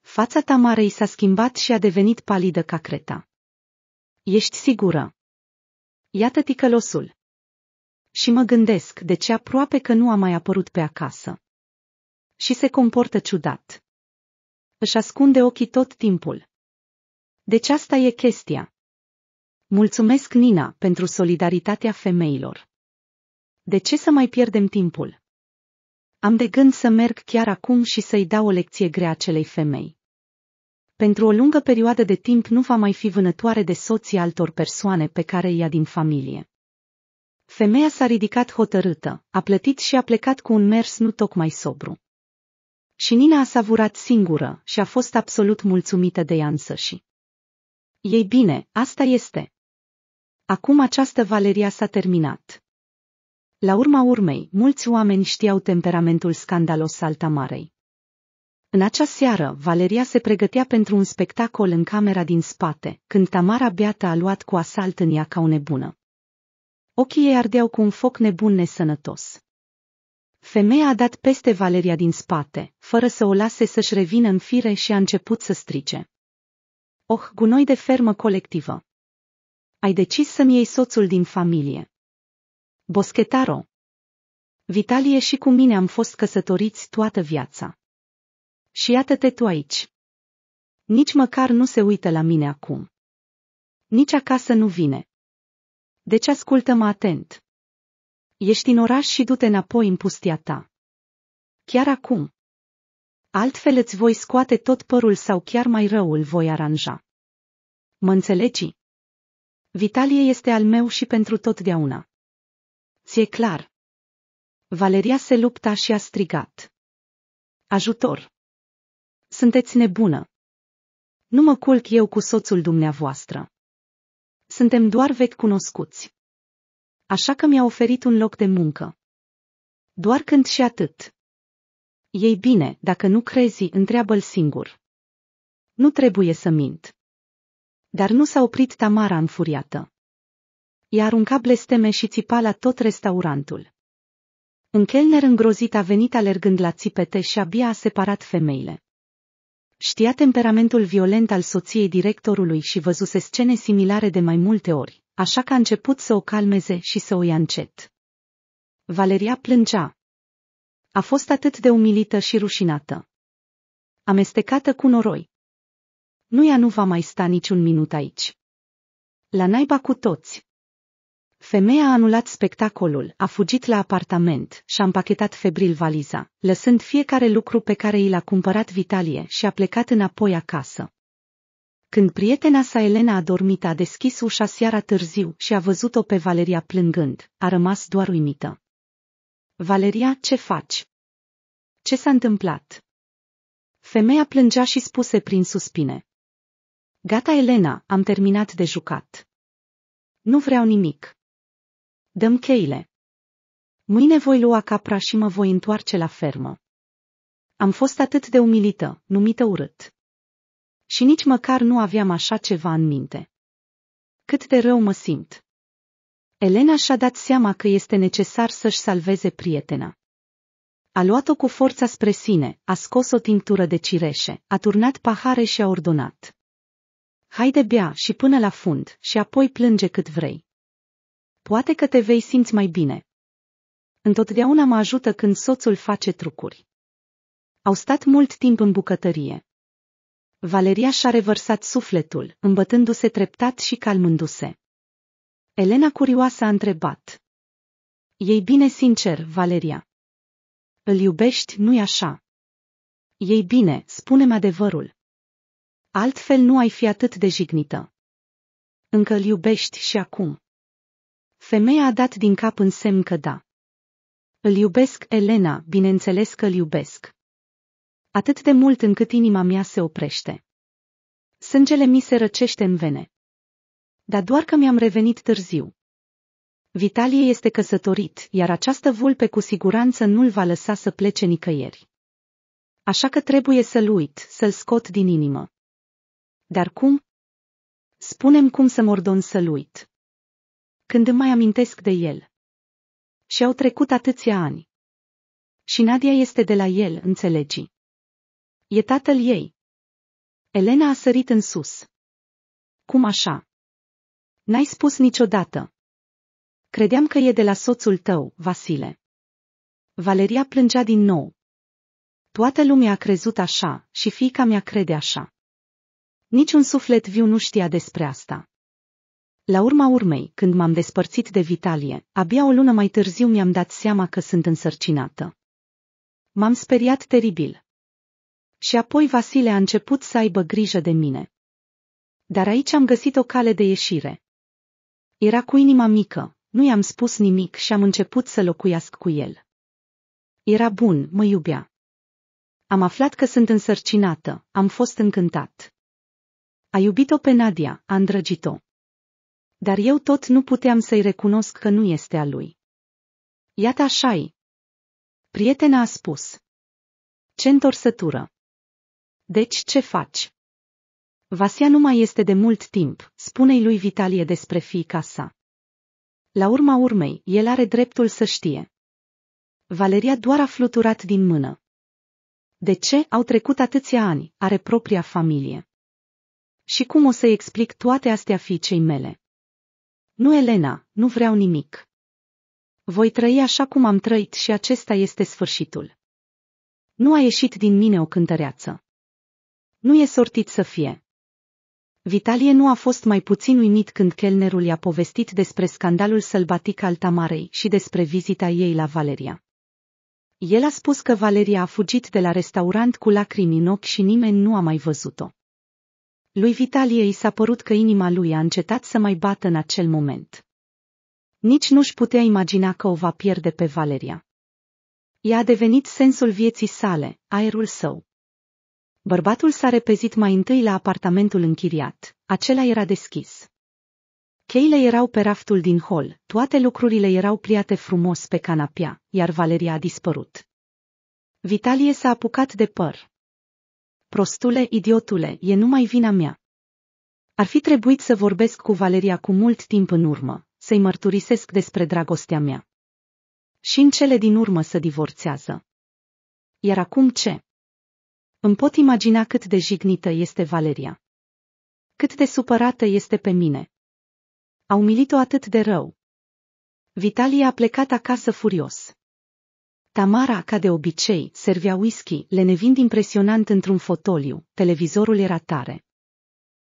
Fața Tamarei s-a schimbat și a devenit palidă ca creta. Ești sigură? Iată ticălosul. Și mă gândesc de ce aproape că nu a mai apărut pe acasă. Și se comportă ciudat. Își ascunde ochii tot timpul. Deci asta e chestia, Mulțumesc, Nina, pentru solidaritatea femeilor. De ce să mai pierdem timpul? Am de gând să merg chiar acum și să-i dau o lecție grea acelei femei. Pentru o lungă perioadă de timp nu va mai fi vânătoare de soții altor persoane pe care ia din familie. Femeia s-a ridicat hotărâtă, a plătit și a plecat cu un mers nu tocmai sobru. Și Nina a savurat singură și a fost absolut mulțumită de ea însăși. Ei bine, asta este. Acum această Valeria s-a terminat. La urma urmei, mulți oameni știau temperamentul scandalos al Tamarei. În acea seară, Valeria se pregătea pentru un spectacol în camera din spate, când Tamara Beata a luat cu asalt în ea ca o nebună. Ochii ei ardeau cu un foc nebun nesănătos. Femeia a dat peste Valeria din spate, fără să o lase să-și revină în fire și a început să strice. Oh, gunoi de fermă colectivă! Ai decis să-mi iei soțul din familie. Boschetaro. Vitalie și cu mine am fost căsătoriți toată viața. Și iată-te tu aici. Nici măcar nu se uită la mine acum. Nici acasă nu vine. Deci ascultă-mă atent. Ești în oraș și du-te înapoi în pustia ta. Chiar acum. Altfel îți voi scoate tot părul sau chiar mai răul voi aranja. Mă înțelegi? Vitalie este al meu și pentru totdeauna. Ți-e clar. Valeria se lupta și a strigat. Ajutor! Sunteți nebună! Nu mă culc eu cu soțul dumneavoastră. Suntem doar vechi cunoscuți. Așa că mi-a oferit un loc de muncă. Doar când și atât. Ei bine, dacă nu crezi, întreabă-l singur. Nu trebuie să mint. Dar nu s-a oprit Tamara înfuriată. I-a aruncat blesteme și țipa la tot restaurantul. Un chelner îngrozit a venit alergând la țipete și abia a separat femeile. Știa temperamentul violent al soției directorului și văzuse scene similare de mai multe ori, așa că a început să o calmeze și să o ia încet. Valeria plângea. A fost atât de umilită și rușinată. Amestecată cu noroi. Nu ea nu va mai sta niciun minut aici. La naiba cu toți. Femeia a anulat spectacolul, a fugit la apartament și-a împachetat febril valiza, lăsând fiecare lucru pe care i l-a cumpărat Vitalie și a plecat înapoi acasă. Când prietena sa Elena a dormit, a deschis ușa seara târziu și a văzut-o pe Valeria plângând, a rămas doar uimită. Valeria, ce faci? Ce s-a întâmplat? Femeia plângea și spuse prin suspine. Gata Elena, am terminat de jucat. Nu vreau nimic. Dăm cheile. Mâine voi lua capra și mă voi întoarce la fermă. Am fost atât de umilită, numită urât. Și nici măcar nu aveam așa ceva în minte. Cât de rău mă simt. Elena și-a dat seama că este necesar să-și salveze prietena. A luat-o cu forța spre sine, a scos o tintură de cireșe, a turnat pahare și a ordonat. Haide bea și până la fund și apoi plânge cât vrei. Poate că te vei simți mai bine. Întotdeauna mă ajută când soțul face trucuri. Au stat mult timp în bucătărie. Valeria și-a revărsat sufletul, îmbătându-se treptat și calmându-se. Elena curioasă a întrebat. Ei bine sincer, Valeria. Îl iubești, nu-i așa? Ei bine, spune-mi adevărul. Altfel nu ai fi atât de jignită. Încă îl iubești și acum. Femeia a dat din cap în semn că da. Îl iubesc, Elena, bineînțeles că îl iubesc. Atât de mult încât inima mea se oprește. Sângele mi se răcește în vene. Dar doar că mi-am revenit târziu. Vitalie este căsătorit, iar această vulpe cu siguranță nu-l va lăsa să plece nicăieri. Așa că trebuie să-l uit, să-l scot din inimă. Dar cum? Spunem cum să mordon să-l uit. Când îmi mai amintesc de el. Și au trecut atâția ani. Și Nadia este de la el, înțelegi. E tatăl ei. Elena a sărit în sus. Cum așa? N-ai spus niciodată. Credeam că e de la soțul tău, Vasile. Valeria plângea din nou. Toată lumea a crezut așa și fiica mea crede așa. Niciun suflet viu nu știa despre asta. La urma urmei, când m-am despărțit de Vitalie, abia o lună mai târziu mi-am dat seama că sunt însărcinată. M-am speriat teribil. Și apoi Vasile a început să aibă grijă de mine. Dar aici am găsit o cale de ieșire. Era cu inima mică, nu i-am spus nimic și am început să locuiesc cu el. Era bun, mă iubea. Am aflat că sunt însărcinată, am fost încântat. A iubit-o pe Nadia, a îndrăgit-o. Dar eu tot nu puteam să-i recunosc că nu este a lui. Iată așa-i. Prietena a spus. Ce întorsătură. Deci ce faci? Vasia nu mai este de mult timp, spune-i lui Vitalie despre fiica sa. La urma urmei, el are dreptul să știe. Valeria doar a fluturat din mână. De ce au trecut atâția ani, are propria familie. Și cum o să-i explic toate astea fiicei mele? Nu, Elena, nu vreau nimic. Voi trăi așa cum am trăit și acesta este sfârșitul. Nu a ieșit din mine o cântăreață. Nu e sortit să fie. Vitalie nu a fost mai puțin uimit când chelnerul i-a povestit despre scandalul sălbatic al Tamarei și despre vizita ei la Valeria. El a spus că Valeria a fugit de la restaurant cu lacrimi în ochi și nimeni nu a mai văzut-o. Lui Vitalie i s-a părut că inima lui a încetat să mai bată în acel moment. Nici nu-și putea imagina că o va pierde pe Valeria. Ea a devenit sensul vieții sale, aerul său. Bărbatul s-a repezit mai întâi la apartamentul închiriat, acela era deschis. Cheile erau pe raftul din hol, toate lucrurile erau pliate frumos pe canapea, iar Valeria a dispărut. Vitalie s-a apucat de păr, Prostule, idiotule, e numai vina mea. Ar fi trebuit să vorbesc cu Valeria cu mult timp în urmă, să-i mărturisesc despre dragostea mea. Și în cele din urmă să divorțează. Iar acum ce? Îmi pot imagina cât de jignită este Valeria. Cât de supărată este pe mine. A umilit-o atât de rău. Vitalie a plecat acasă furios. Tamara, ca de obicei, servea whisky, lenevind impresionant într-un fotoliu, televizorul era tare.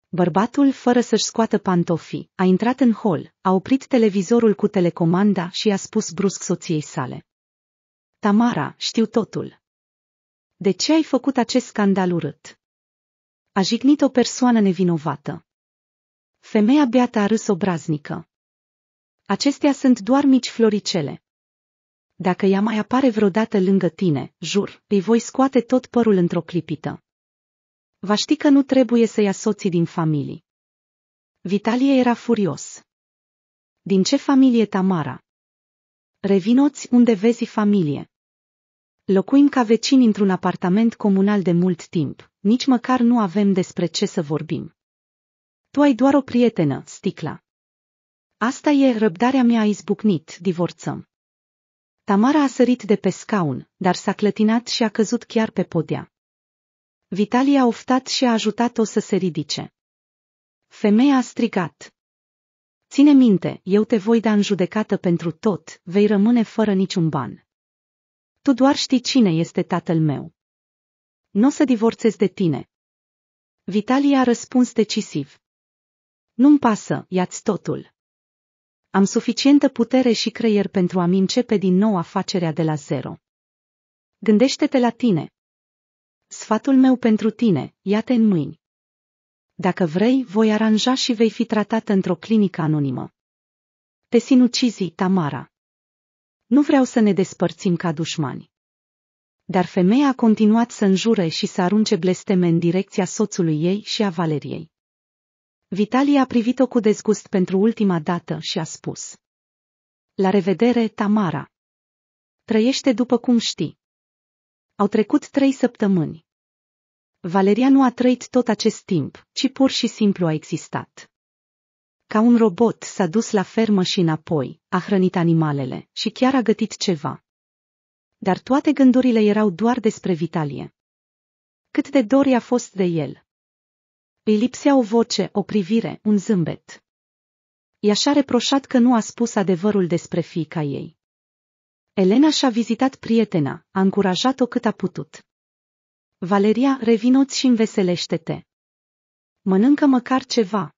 Bărbatul, fără să-și scoată pantofii, a intrat în hol, a oprit televizorul cu telecomanda și a spus brusc soției sale. Tamara, știu totul. De ce ai făcut acest scandal urât? A jignit o persoană nevinovată. Femeia beată a râs obraznică. Acestea sunt doar mici floricele dacă ea mai apare vreodată lângă tine, jur, îi voi scoate tot părul într-o clipită. Va ști că nu trebuie să ia soții din familie. Vitalie era furios. Din ce familie Tamara? Revinoți unde vezi familie. Locuim ca vecini într-un apartament comunal de mult timp, nici măcar nu avem despre ce să vorbim. Tu ai doar o prietenă, sticla. Asta e, răbdarea mea a izbucnit, divorțăm. Tamara a sărit de pe scaun, dar s-a clătinat și a căzut chiar pe podea. Vitalia a oftat și a ajutat-o să se ridice. Femeia a strigat. Ține minte, eu te voi da în judecată pentru tot, vei rămâne fără niciun ban. Tu doar știi cine este tatăl meu. Nu o să divorțez de tine. Vitalia a răspuns decisiv. Nu-mi pasă, ia-ți totul. Am suficientă putere și creier pentru a-mi începe din nou afacerea de la zero. Gândește-te la tine. Sfatul meu pentru tine, ia-te în mâini. Dacă vrei, voi aranja și vei fi tratată într-o clinică anonimă. Te sinucizi, Tamara. Nu vreau să ne despărțim ca dușmani. Dar femeia a continuat să înjure și să arunce blesteme în direcția soțului ei și a Valeriei. Vitalie a privit-o cu dezgust pentru ultima dată și a spus. La revedere, Tamara. Trăiește după cum știi. Au trecut trei săptămâni. Valeria nu a trăit tot acest timp, ci pur și simplu a existat. Ca un robot s-a dus la fermă și înapoi, a hrănit animalele și chiar a gătit ceva. Dar toate gândurile erau doar despre Vitalie. Cât de dor i-a fost de el. Îi lipsea o voce, o privire, un zâmbet. Ea și-a reproșat că nu a spus adevărul despre fiica ei. Elena și-a vizitat prietena, a încurajat-o cât a putut. Valeria, revinoți și înveselește-te. Mănâncă măcar ceva.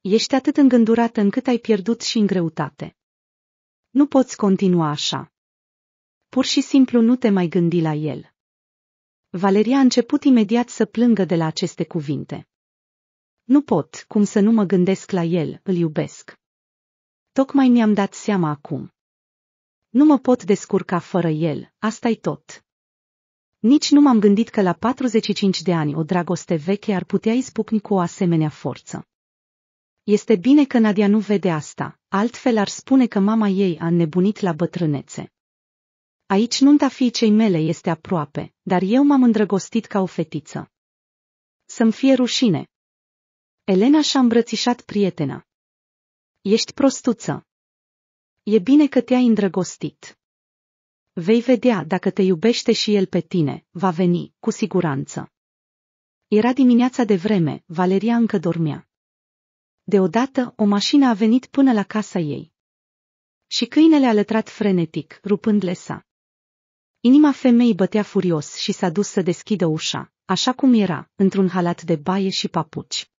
Ești atât îngândurată încât ai pierdut și în greutate. Nu poți continua așa. Pur și simplu nu te mai gândi la el. Valeria a început imediat să plângă de la aceste cuvinte. Nu pot, cum să nu mă gândesc la el, îl iubesc. Tocmai mi-am dat seama acum. Nu mă pot descurca fără el, asta e tot. Nici nu m-am gândit că la 45 de ani o dragoste veche ar putea izbucni cu o asemenea forță. Este bine că Nadia nu vede asta, altfel ar spune că mama ei a nebunit la bătrânețe. Aici nunta fiicei mele este aproape, dar eu m-am îndrăgostit ca o fetiță. Să-mi fie rușine. Elena și-a îmbrățișat prietena. Ești prostuță. E bine că te-ai îndrăgostit. Vei vedea dacă te iubește și el pe tine, va veni, cu siguranță. Era dimineața de vreme, Valeria încă dormea. Deodată, o mașină a venit până la casa ei. Și câinele a lătrat frenetic, rupând lesa. Inima femei bătea furios și s-a dus să deschidă ușa, așa cum era, într-un halat de baie și papuci.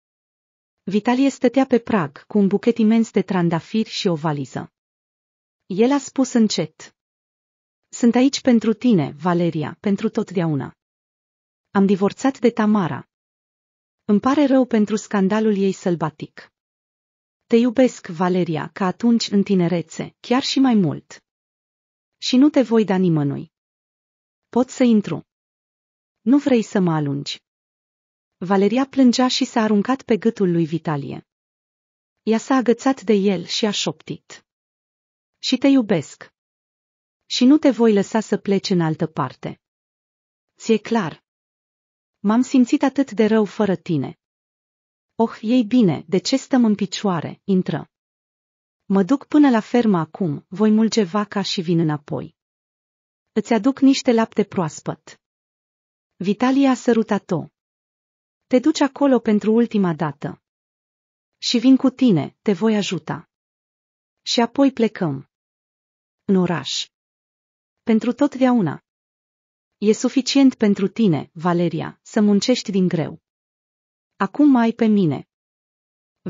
Vitalie stătea pe prag cu un buchet imens de trandafiri și o valiză. El a spus încet. Sunt aici pentru tine, Valeria, pentru totdeauna. Am divorțat de Tamara. Îmi pare rău pentru scandalul ei sălbatic. Te iubesc, Valeria, ca atunci în tinerețe, chiar și mai mult. Și nu te voi da nimănui pot să intru. Nu vrei să mă alungi. Valeria plângea și s-a aruncat pe gâtul lui Vitalie. Ea s-a agățat de el și a șoptit. Și te iubesc. Și nu te voi lăsa să pleci în altă parte. Ți-e clar. M-am simțit atât de rău fără tine. Oh, ei bine, de ce stăm în picioare, intră. Mă duc până la fermă acum, voi mulge vaca și vin înapoi. Îți aduc niște lapte proaspăt. Vitalia a sărutat-o. Te duci acolo pentru ultima dată. Și vin cu tine, te voi ajuta. Și apoi plecăm. În oraș. Pentru totdeauna. E suficient pentru tine, Valeria, să muncești din greu. Acum mai pe mine.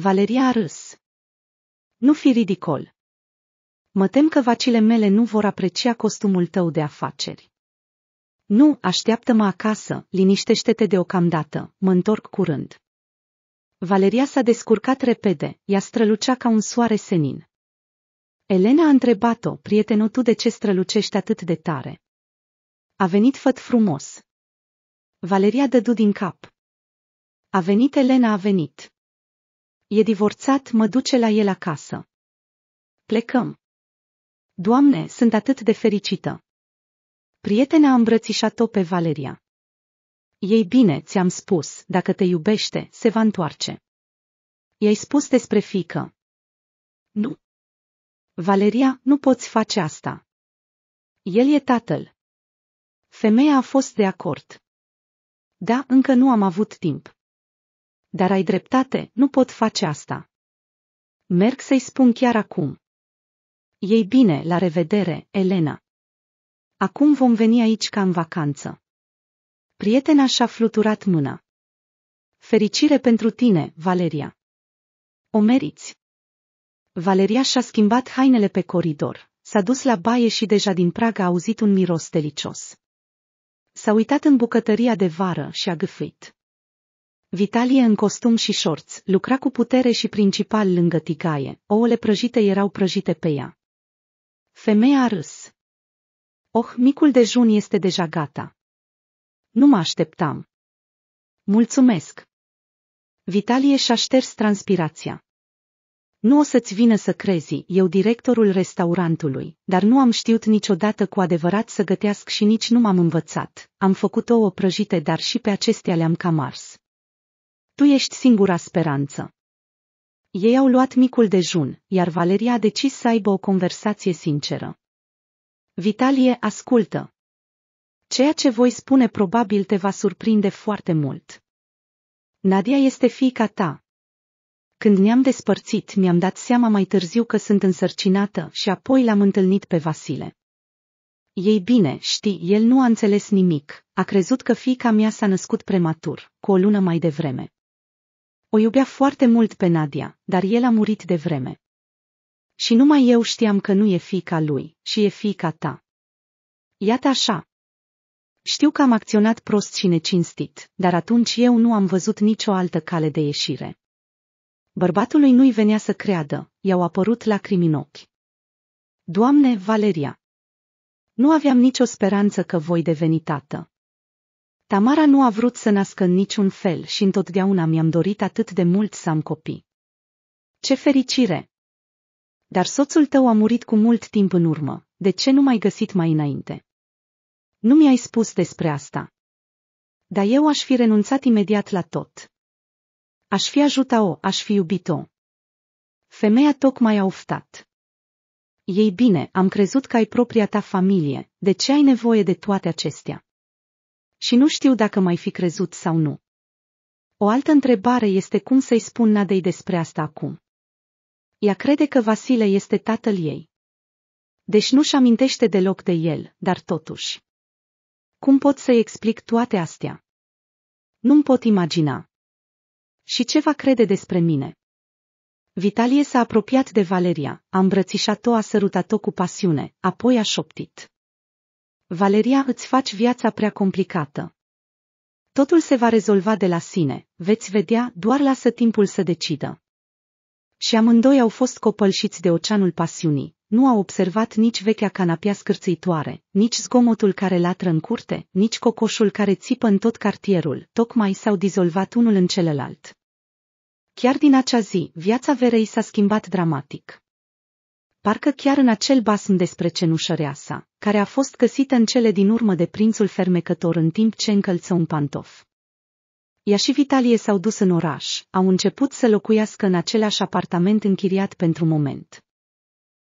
Valeria a râs. Nu fi ridicol. Mă tem că vacile mele nu vor aprecia costumul tău de afaceri. Nu, așteaptă-mă acasă, liniștește-te deocamdată, mă întorc curând. Valeria s-a descurcat repede, ea strălucea ca un soare senin. Elena a întrebat-o, prietenul tu de ce strălucești atât de tare? A venit făt frumos. Valeria dădu din cap. A venit Elena, a venit. E divorțat, mă duce la el acasă. Plecăm. Doamne, sunt atât de fericită! Prietena a îmbrățișat-o pe Valeria. Ei bine, ți-am spus, dacă te iubește, se va întoarce. I-ai spus despre fică. Nu. Valeria, nu poți face asta. El e tatăl. Femeia a fost de acord. Da, încă nu am avut timp. Dar ai dreptate, nu pot face asta. Merg să-i spun chiar acum. Ei bine, la revedere, Elena. Acum vom veni aici ca în vacanță. Prietena și-a fluturat mâna. Fericire pentru tine, Valeria. O meriți. Valeria și-a schimbat hainele pe coridor, s-a dus la baie și deja din prag a auzit un miros delicios. S-a uitat în bucătăria de vară și a gâfuit. Vitalie în costum și șorți lucra cu putere și principal lângă tigaie, ouăle prăjite erau prăjite pe ea. Femeia a râs. Oh, micul dejun este deja gata. Nu mă așteptam. Mulțumesc. Vitalie și-a șters transpirația. Nu o să-ți vină să crezi, eu directorul restaurantului, dar nu am știut niciodată cu adevărat să gătească și nici nu m-am învățat. Am făcut ouă prăjite, dar și pe acestea le-am cam ars. Tu ești singura speranță. Ei au luat micul dejun, iar Valeria a decis să aibă o conversație sinceră. Vitalie, ascultă! Ceea ce voi spune probabil te va surprinde foarte mult. Nadia este fiica ta. Când ne-am despărțit, mi-am dat seama mai târziu că sunt însărcinată și apoi l-am întâlnit pe Vasile. Ei bine, știi, el nu a înțeles nimic, a crezut că fiica mea s-a născut prematur, cu o lună mai devreme. O iubea foarte mult pe Nadia, dar el a murit de vreme. Și numai eu știam că nu e fica lui, și e fica ta. Iată așa. Știu că am acționat prost și necinstit, dar atunci eu nu am văzut nicio altă cale de ieșire. Bărbatului nu-i venea să creadă, i-au apărut lacrimi în ochi. Doamne, Valeria! Nu aveam nicio speranță că voi deveni tată. Tamara nu a vrut să nască în niciun fel și întotdeauna mi-am dorit atât de mult să am copii. Ce fericire! Dar soțul tău a murit cu mult timp în urmă, de ce nu m-ai găsit mai înainte? Nu mi-ai spus despre asta. Dar eu aș fi renunțat imediat la tot. Aș fi ajutat-o, aș fi iubit-o. Femeia tocmai a oftat. Ei bine, am crezut că ai propria ta familie, de ce ai nevoie de toate acestea? și nu știu dacă mai fi crezut sau nu. O altă întrebare este cum să-i spun Nadei despre asta acum. Ea crede că Vasile este tatăl ei. Deci nu-și amintește deloc de el, dar totuși. Cum pot să-i explic toate astea? Nu-mi pot imagina. Și ce va crede despre mine? Vitalie s-a apropiat de Valeria, a îmbrățișat-o, a sărutat-o cu pasiune, apoi a șoptit. Valeria îți faci viața prea complicată. Totul se va rezolva de la sine, veți vedea, doar lasă timpul să decidă. Și amândoi au fost copălșiți de oceanul pasiunii, nu au observat nici vechea canapea scârțitoare, nici zgomotul care latră în curte, nici cocoșul care țipă în tot cartierul, tocmai s-au dizolvat unul în celălalt. Chiar din acea zi, viața Verei s-a schimbat dramatic parcă chiar în acel basm despre cenușărea sa, care a fost găsită în cele din urmă de prințul fermecător în timp ce încălță un pantof. Ea și Vitalie s-au dus în oraș, au început să locuiască în același apartament închiriat pentru moment.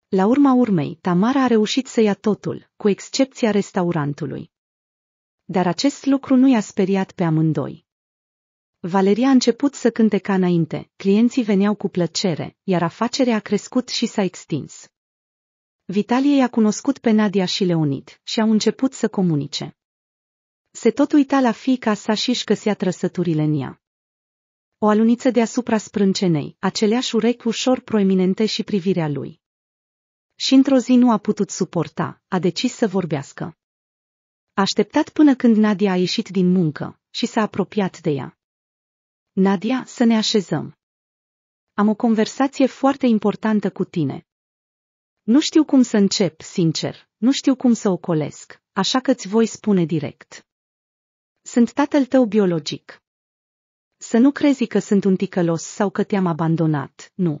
La urma urmei, Tamara a reușit să ia totul, cu excepția restaurantului. Dar acest lucru nu i-a speriat pe amândoi. Valeria a început să cânte ca înainte, clienții veneau cu plăcere, iar afacerea a crescut și s-a extins. Vitalie i-a cunoscut pe Nadia și Leonid și au început să comunice. Se tot uita la fiica sa și își găsea trăsăturile în ea. O aluniță deasupra sprâncenei, aceleași urechi ușor proeminente și privirea lui. Și într-o zi nu a putut suporta, a decis să vorbească. A așteptat până când Nadia a ieșit din muncă și s-a apropiat de ea. Nadia, să ne așezăm. Am o conversație foarte importantă cu tine. Nu știu cum să încep, sincer, nu știu cum să o colesc, așa că îți voi spune direct. Sunt tatăl tău biologic. Să nu crezi că sunt un ticălos sau că te-am abandonat, nu.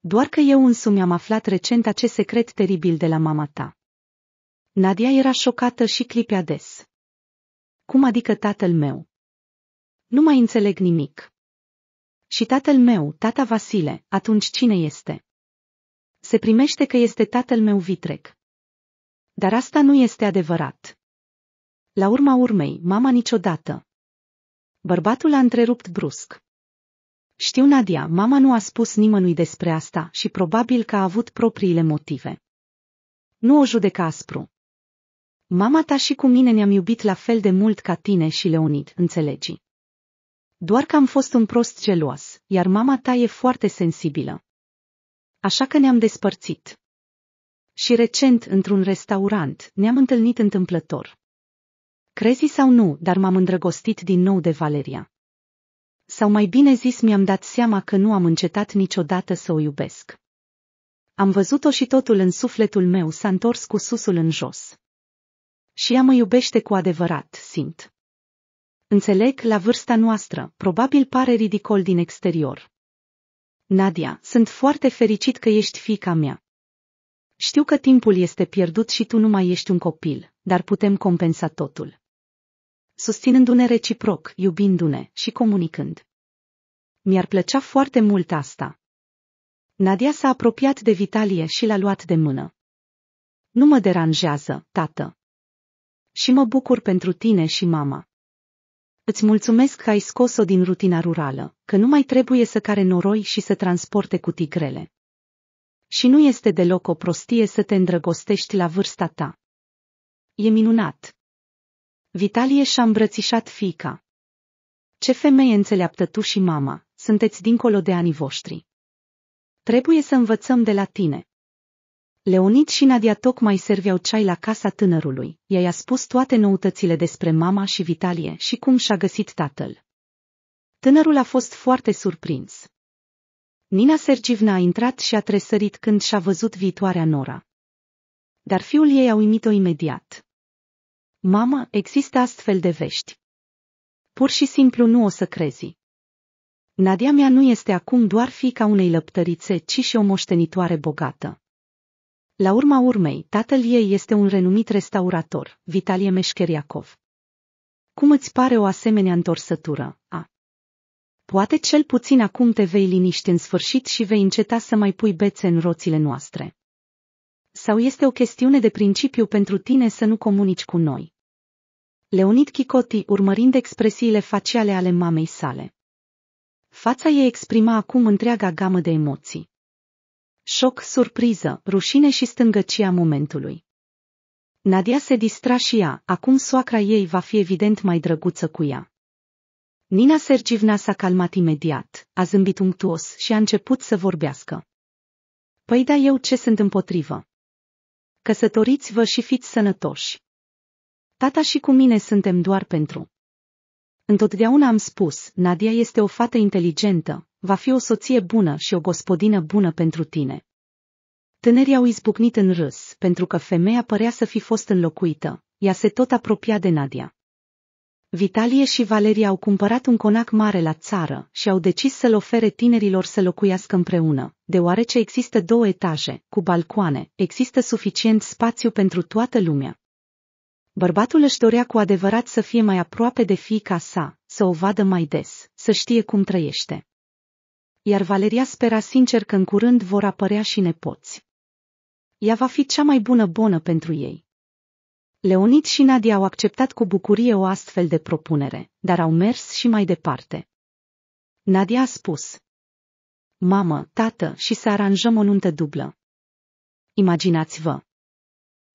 Doar că eu însumi am aflat recent acest secret teribil de la mama ta. Nadia era șocată și clipea des. Cum adică tatăl meu? Nu mai înțeleg nimic. Și tatăl meu, tata Vasile, atunci cine este? Se primește că este tatăl meu vitrec. Dar asta nu este adevărat. La urma urmei, mama niciodată. Bărbatul a întrerupt brusc. Știu, Nadia, mama nu a spus nimănui despre asta și probabil că a avut propriile motive. Nu o judeca aspru. Mama ta și cu mine ne-am iubit la fel de mult ca tine și Leonid, înțelegi? Doar că am fost un prost geloas, iar mama ta e foarte sensibilă. Așa că ne-am despărțit. Și recent, într-un restaurant, ne-am întâlnit întâmplător. Crezi sau nu, dar m-am îndrăgostit din nou de Valeria. Sau mai bine zis, mi-am dat seama că nu am încetat niciodată să o iubesc. Am văzut-o și totul în sufletul meu s-a întors cu susul în jos. Și ea mă iubește cu adevărat, simt. Înțeleg, la vârsta noastră, probabil pare ridicol din exterior. Nadia, sunt foarte fericit că ești fica mea. Știu că timpul este pierdut și tu nu mai ești un copil, dar putem compensa totul. Susținându-ne reciproc, iubindu-ne și comunicând. Mi-ar plăcea foarte mult asta. Nadia s-a apropiat de Vitalie și l-a luat de mână. Nu mă deranjează, tată. Și mă bucur pentru tine și mama. Îți mulțumesc că ai scos-o din rutina rurală, că nu mai trebuie să care noroi și să transporte cutii grele. Și nu este deloc o prostie să te îndrăgostești la vârsta ta. E minunat. Vitalie și-a îmbrățișat fica. Ce femeie înțeleaptă tu și mama, sunteți dincolo de anii voștri. Trebuie să învățăm de la tine. Leonid și Nadia tocmai serveau ceai la casa tânărului. Ea i-a spus toate noutățile despre mama și Vitalie și cum și-a găsit tatăl. Tânărul a fost foarte surprins. Nina Sergivna a intrat și a tresărit când și-a văzut viitoarea Nora. Dar fiul ei a uimit-o imediat. Mama, există astfel de vești. Pur și simplu nu o să crezi. Nadia mea nu este acum doar fica unei lăptărițe, ci și o moștenitoare bogată. La urma urmei, tatăl ei este un renumit restaurator, Vitalie Meșcheriacov. Cum îți pare o asemenea întorsătură, a? Poate cel puțin acum te vei liniști în sfârșit și vei înceta să mai pui bețe în roțile noastre. Sau este o chestiune de principiu pentru tine să nu comunici cu noi? Leonid Chicoti urmărind expresiile faciale ale mamei sale. Fața ei exprima acum întreaga gamă de emoții șoc, surpriză, rușine și stângăcia momentului. Nadia se distra și ea, acum soacra ei va fi evident mai drăguță cu ea. Nina Sergivna s-a calmat imediat, a zâmbit unctuos și a început să vorbească. Păi da eu ce sunt împotrivă? Căsătoriți-vă și fiți sănătoși. Tata și cu mine suntem doar pentru. Întotdeauna am spus, Nadia este o fată inteligentă, va fi o soție bună și o gospodină bună pentru tine. Tânerii au izbucnit în râs, pentru că femeia părea să fi fost înlocuită, ea se tot apropia de Nadia. Vitalie și Valeria au cumpărat un conac mare la țară și au decis să-l ofere tinerilor să locuiască împreună, deoarece există două etaje, cu balcoane, există suficient spațiu pentru toată lumea. Bărbatul își dorea cu adevărat să fie mai aproape de fiica sa, să o vadă mai des, să știe cum trăiește iar Valeria spera sincer că în curând vor apărea și nepoți. Ea va fi cea mai bună bonă pentru ei. Leonid și Nadia au acceptat cu bucurie o astfel de propunere, dar au mers și mai departe. Nadia a spus. Mamă, tată, și să aranjăm o nuntă dublă. Imaginați-vă.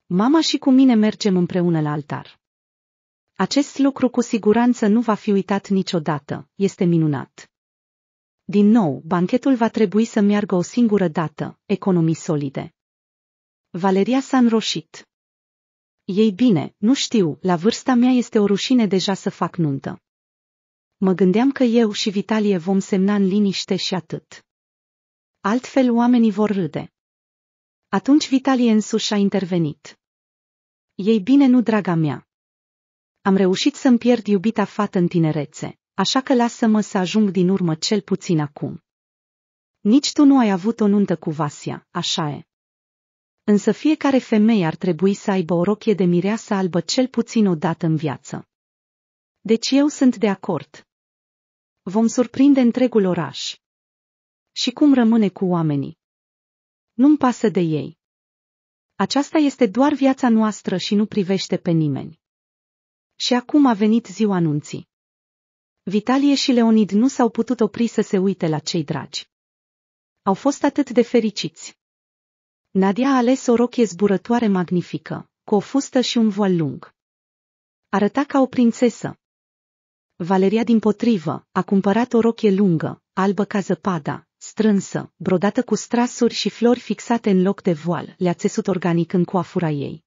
Mama și cu mine mergem împreună la altar. Acest lucru cu siguranță nu va fi uitat niciodată, este minunat. Din nou, banchetul va trebui să meargă o singură dată, economii solide. Valeria s-a înroșit. Ei bine, nu știu, la vârsta mea este o rușine deja să fac nuntă. Mă gândeam că eu și Vitalie vom semna în liniște și atât. Altfel oamenii vor râde. Atunci Vitalie însuși a intervenit. Ei bine nu, draga mea. Am reușit să-mi pierd iubita fată în tinerețe așa că lasă-mă să ajung din urmă cel puțin acum. Nici tu nu ai avut o nuntă cu Vasia, așa e. Însă fiecare femeie ar trebui să aibă o rochie de mireasă albă cel puțin o dată în viață. Deci eu sunt de acord. Vom surprinde întregul oraș. Și cum rămâne cu oamenii? Nu-mi pasă de ei. Aceasta este doar viața noastră și nu privește pe nimeni. Și acum a venit ziua anunții. Vitalie și Leonid nu s-au putut opri să se uite la cei dragi. Au fost atât de fericiți. Nadia a ales o rochie zburătoare magnifică, cu o fustă și un voal lung. Arăta ca o prințesă. Valeria din potrivă a cumpărat o rochie lungă, albă ca zăpada, strânsă, brodată cu strasuri și flori fixate în loc de voal, le-a țesut organic în coafura ei.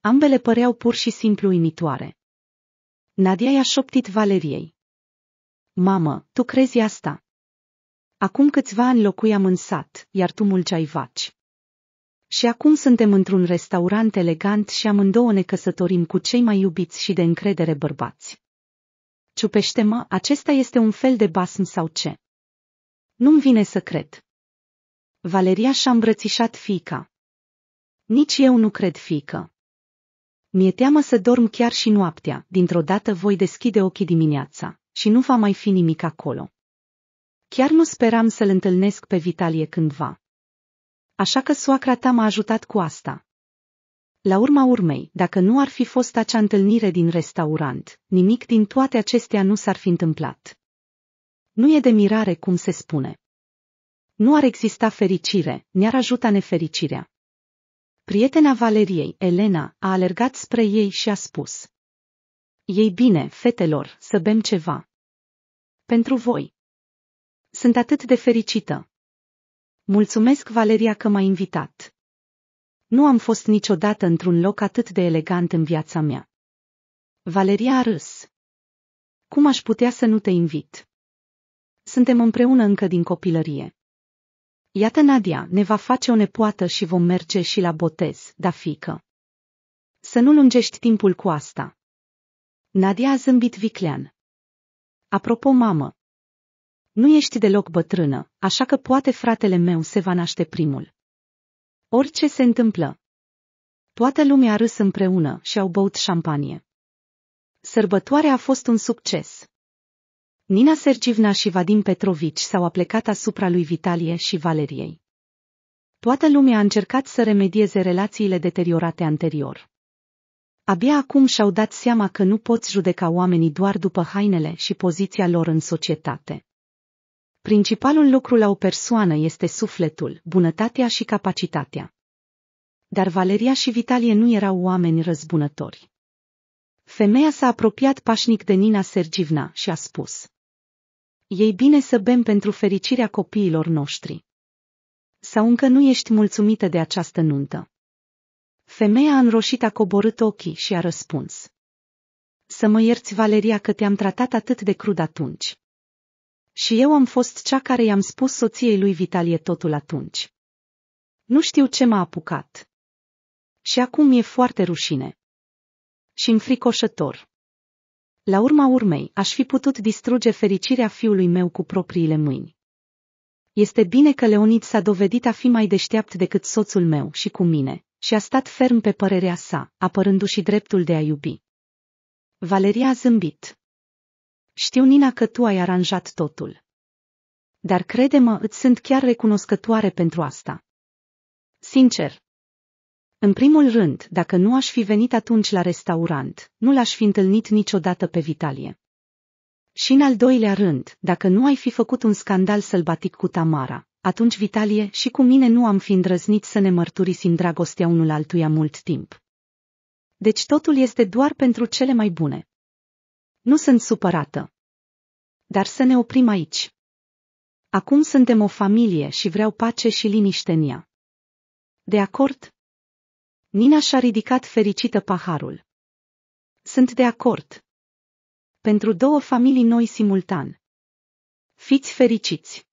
Ambele păreau pur și simplu imitoare. Nadia i-a șoptit Valeriei. Mamă, tu crezi asta? Acum câțiva ani locuiam în sat, iar tu mulceai vaci. Și acum suntem într-un restaurant elegant și amândouă ne căsătorim cu cei mai iubiți și de încredere bărbați. Ciupește-mă, acesta este un fel de basm sau ce? Nu-mi vine să cred. Valeria și-a îmbrățișat fica. Nici eu nu cred fică. Mi-e teamă să dorm chiar și noaptea, dintr-o dată voi deschide ochii dimineața și nu va mai fi nimic acolo. Chiar nu speram să-l întâlnesc pe Vitalie cândva. Așa că soacra ta m-a ajutat cu asta. La urma urmei, dacă nu ar fi fost acea întâlnire din restaurant, nimic din toate acestea nu s-ar fi întâmplat. Nu e de mirare cum se spune. Nu ar exista fericire, ne-ar ajuta nefericirea. Prietena Valeriei, Elena, a alergat spre ei și a spus. Ei bine, fetelor, să bem ceva. Pentru voi. Sunt atât de fericită. Mulțumesc, Valeria, că m-a invitat. Nu am fost niciodată într-un loc atât de elegant în viața mea. Valeria a râs. Cum aș putea să nu te invit? Suntem împreună încă din copilărie. Iată Nadia, ne va face o nepoată și vom merge și la botez, da fică. Să nu lungești timpul cu asta. Nadia a zâmbit viclean. Apropo, mamă, nu ești deloc bătrână, așa că poate fratele meu se va naște primul. Orice se întâmplă. Toată lumea a râs împreună și au băut șampanie. Sărbătoarea a fost un succes. Nina Sergivna și Vadim Petrovici s-au aplecat asupra lui Vitalie și Valeriei. Toată lumea a încercat să remedieze relațiile deteriorate anterior. Abia acum și-au dat seama că nu poți judeca oamenii doar după hainele și poziția lor în societate. Principalul lucru la o persoană este sufletul, bunătatea și capacitatea. Dar Valeria și Vitalie nu erau oameni răzbunători. Femeia s-a apropiat pașnic de Nina Sergivna și a spus. Ei bine să bem pentru fericirea copiilor noștri. Sau încă nu ești mulțumită de această nuntă? Femeia înroșit a coborât ochii și a răspuns. Să mă ierți, Valeria, că te-am tratat atât de crud atunci. Și eu am fost cea care i-am spus soției lui Vitalie totul atunci. Nu știu ce m-a apucat. Și acum e foarte rușine și înfricoșător. La urma urmei, aș fi putut distruge fericirea fiului meu cu propriile mâini. Este bine că Leonid s-a dovedit a fi mai deșteapt decât soțul meu și cu mine, și a stat ferm pe părerea sa, apărându-și dreptul de a iubi. Valeria a zâmbit. Știu, Nina, că tu ai aranjat totul. Dar crede-mă, îți sunt chiar recunoscătoare pentru asta. Sincer, în primul rând, dacă nu aș fi venit atunci la restaurant, nu l-aș fi întâlnit niciodată pe Vitalie. Și în al doilea rând, dacă nu ai fi făcut un scandal sălbatic cu Tamara, atunci Vitalie și cu mine nu am fi îndrăznit să ne mărturisim dragostea unul altuia mult timp. Deci totul este doar pentru cele mai bune. Nu sunt supărată. Dar să ne oprim aici. Acum suntem o familie și vreau pace și liniște în ea. De acord? Nina și-a ridicat fericită paharul. Sunt de acord. Pentru două familii noi simultan. Fiți fericiți!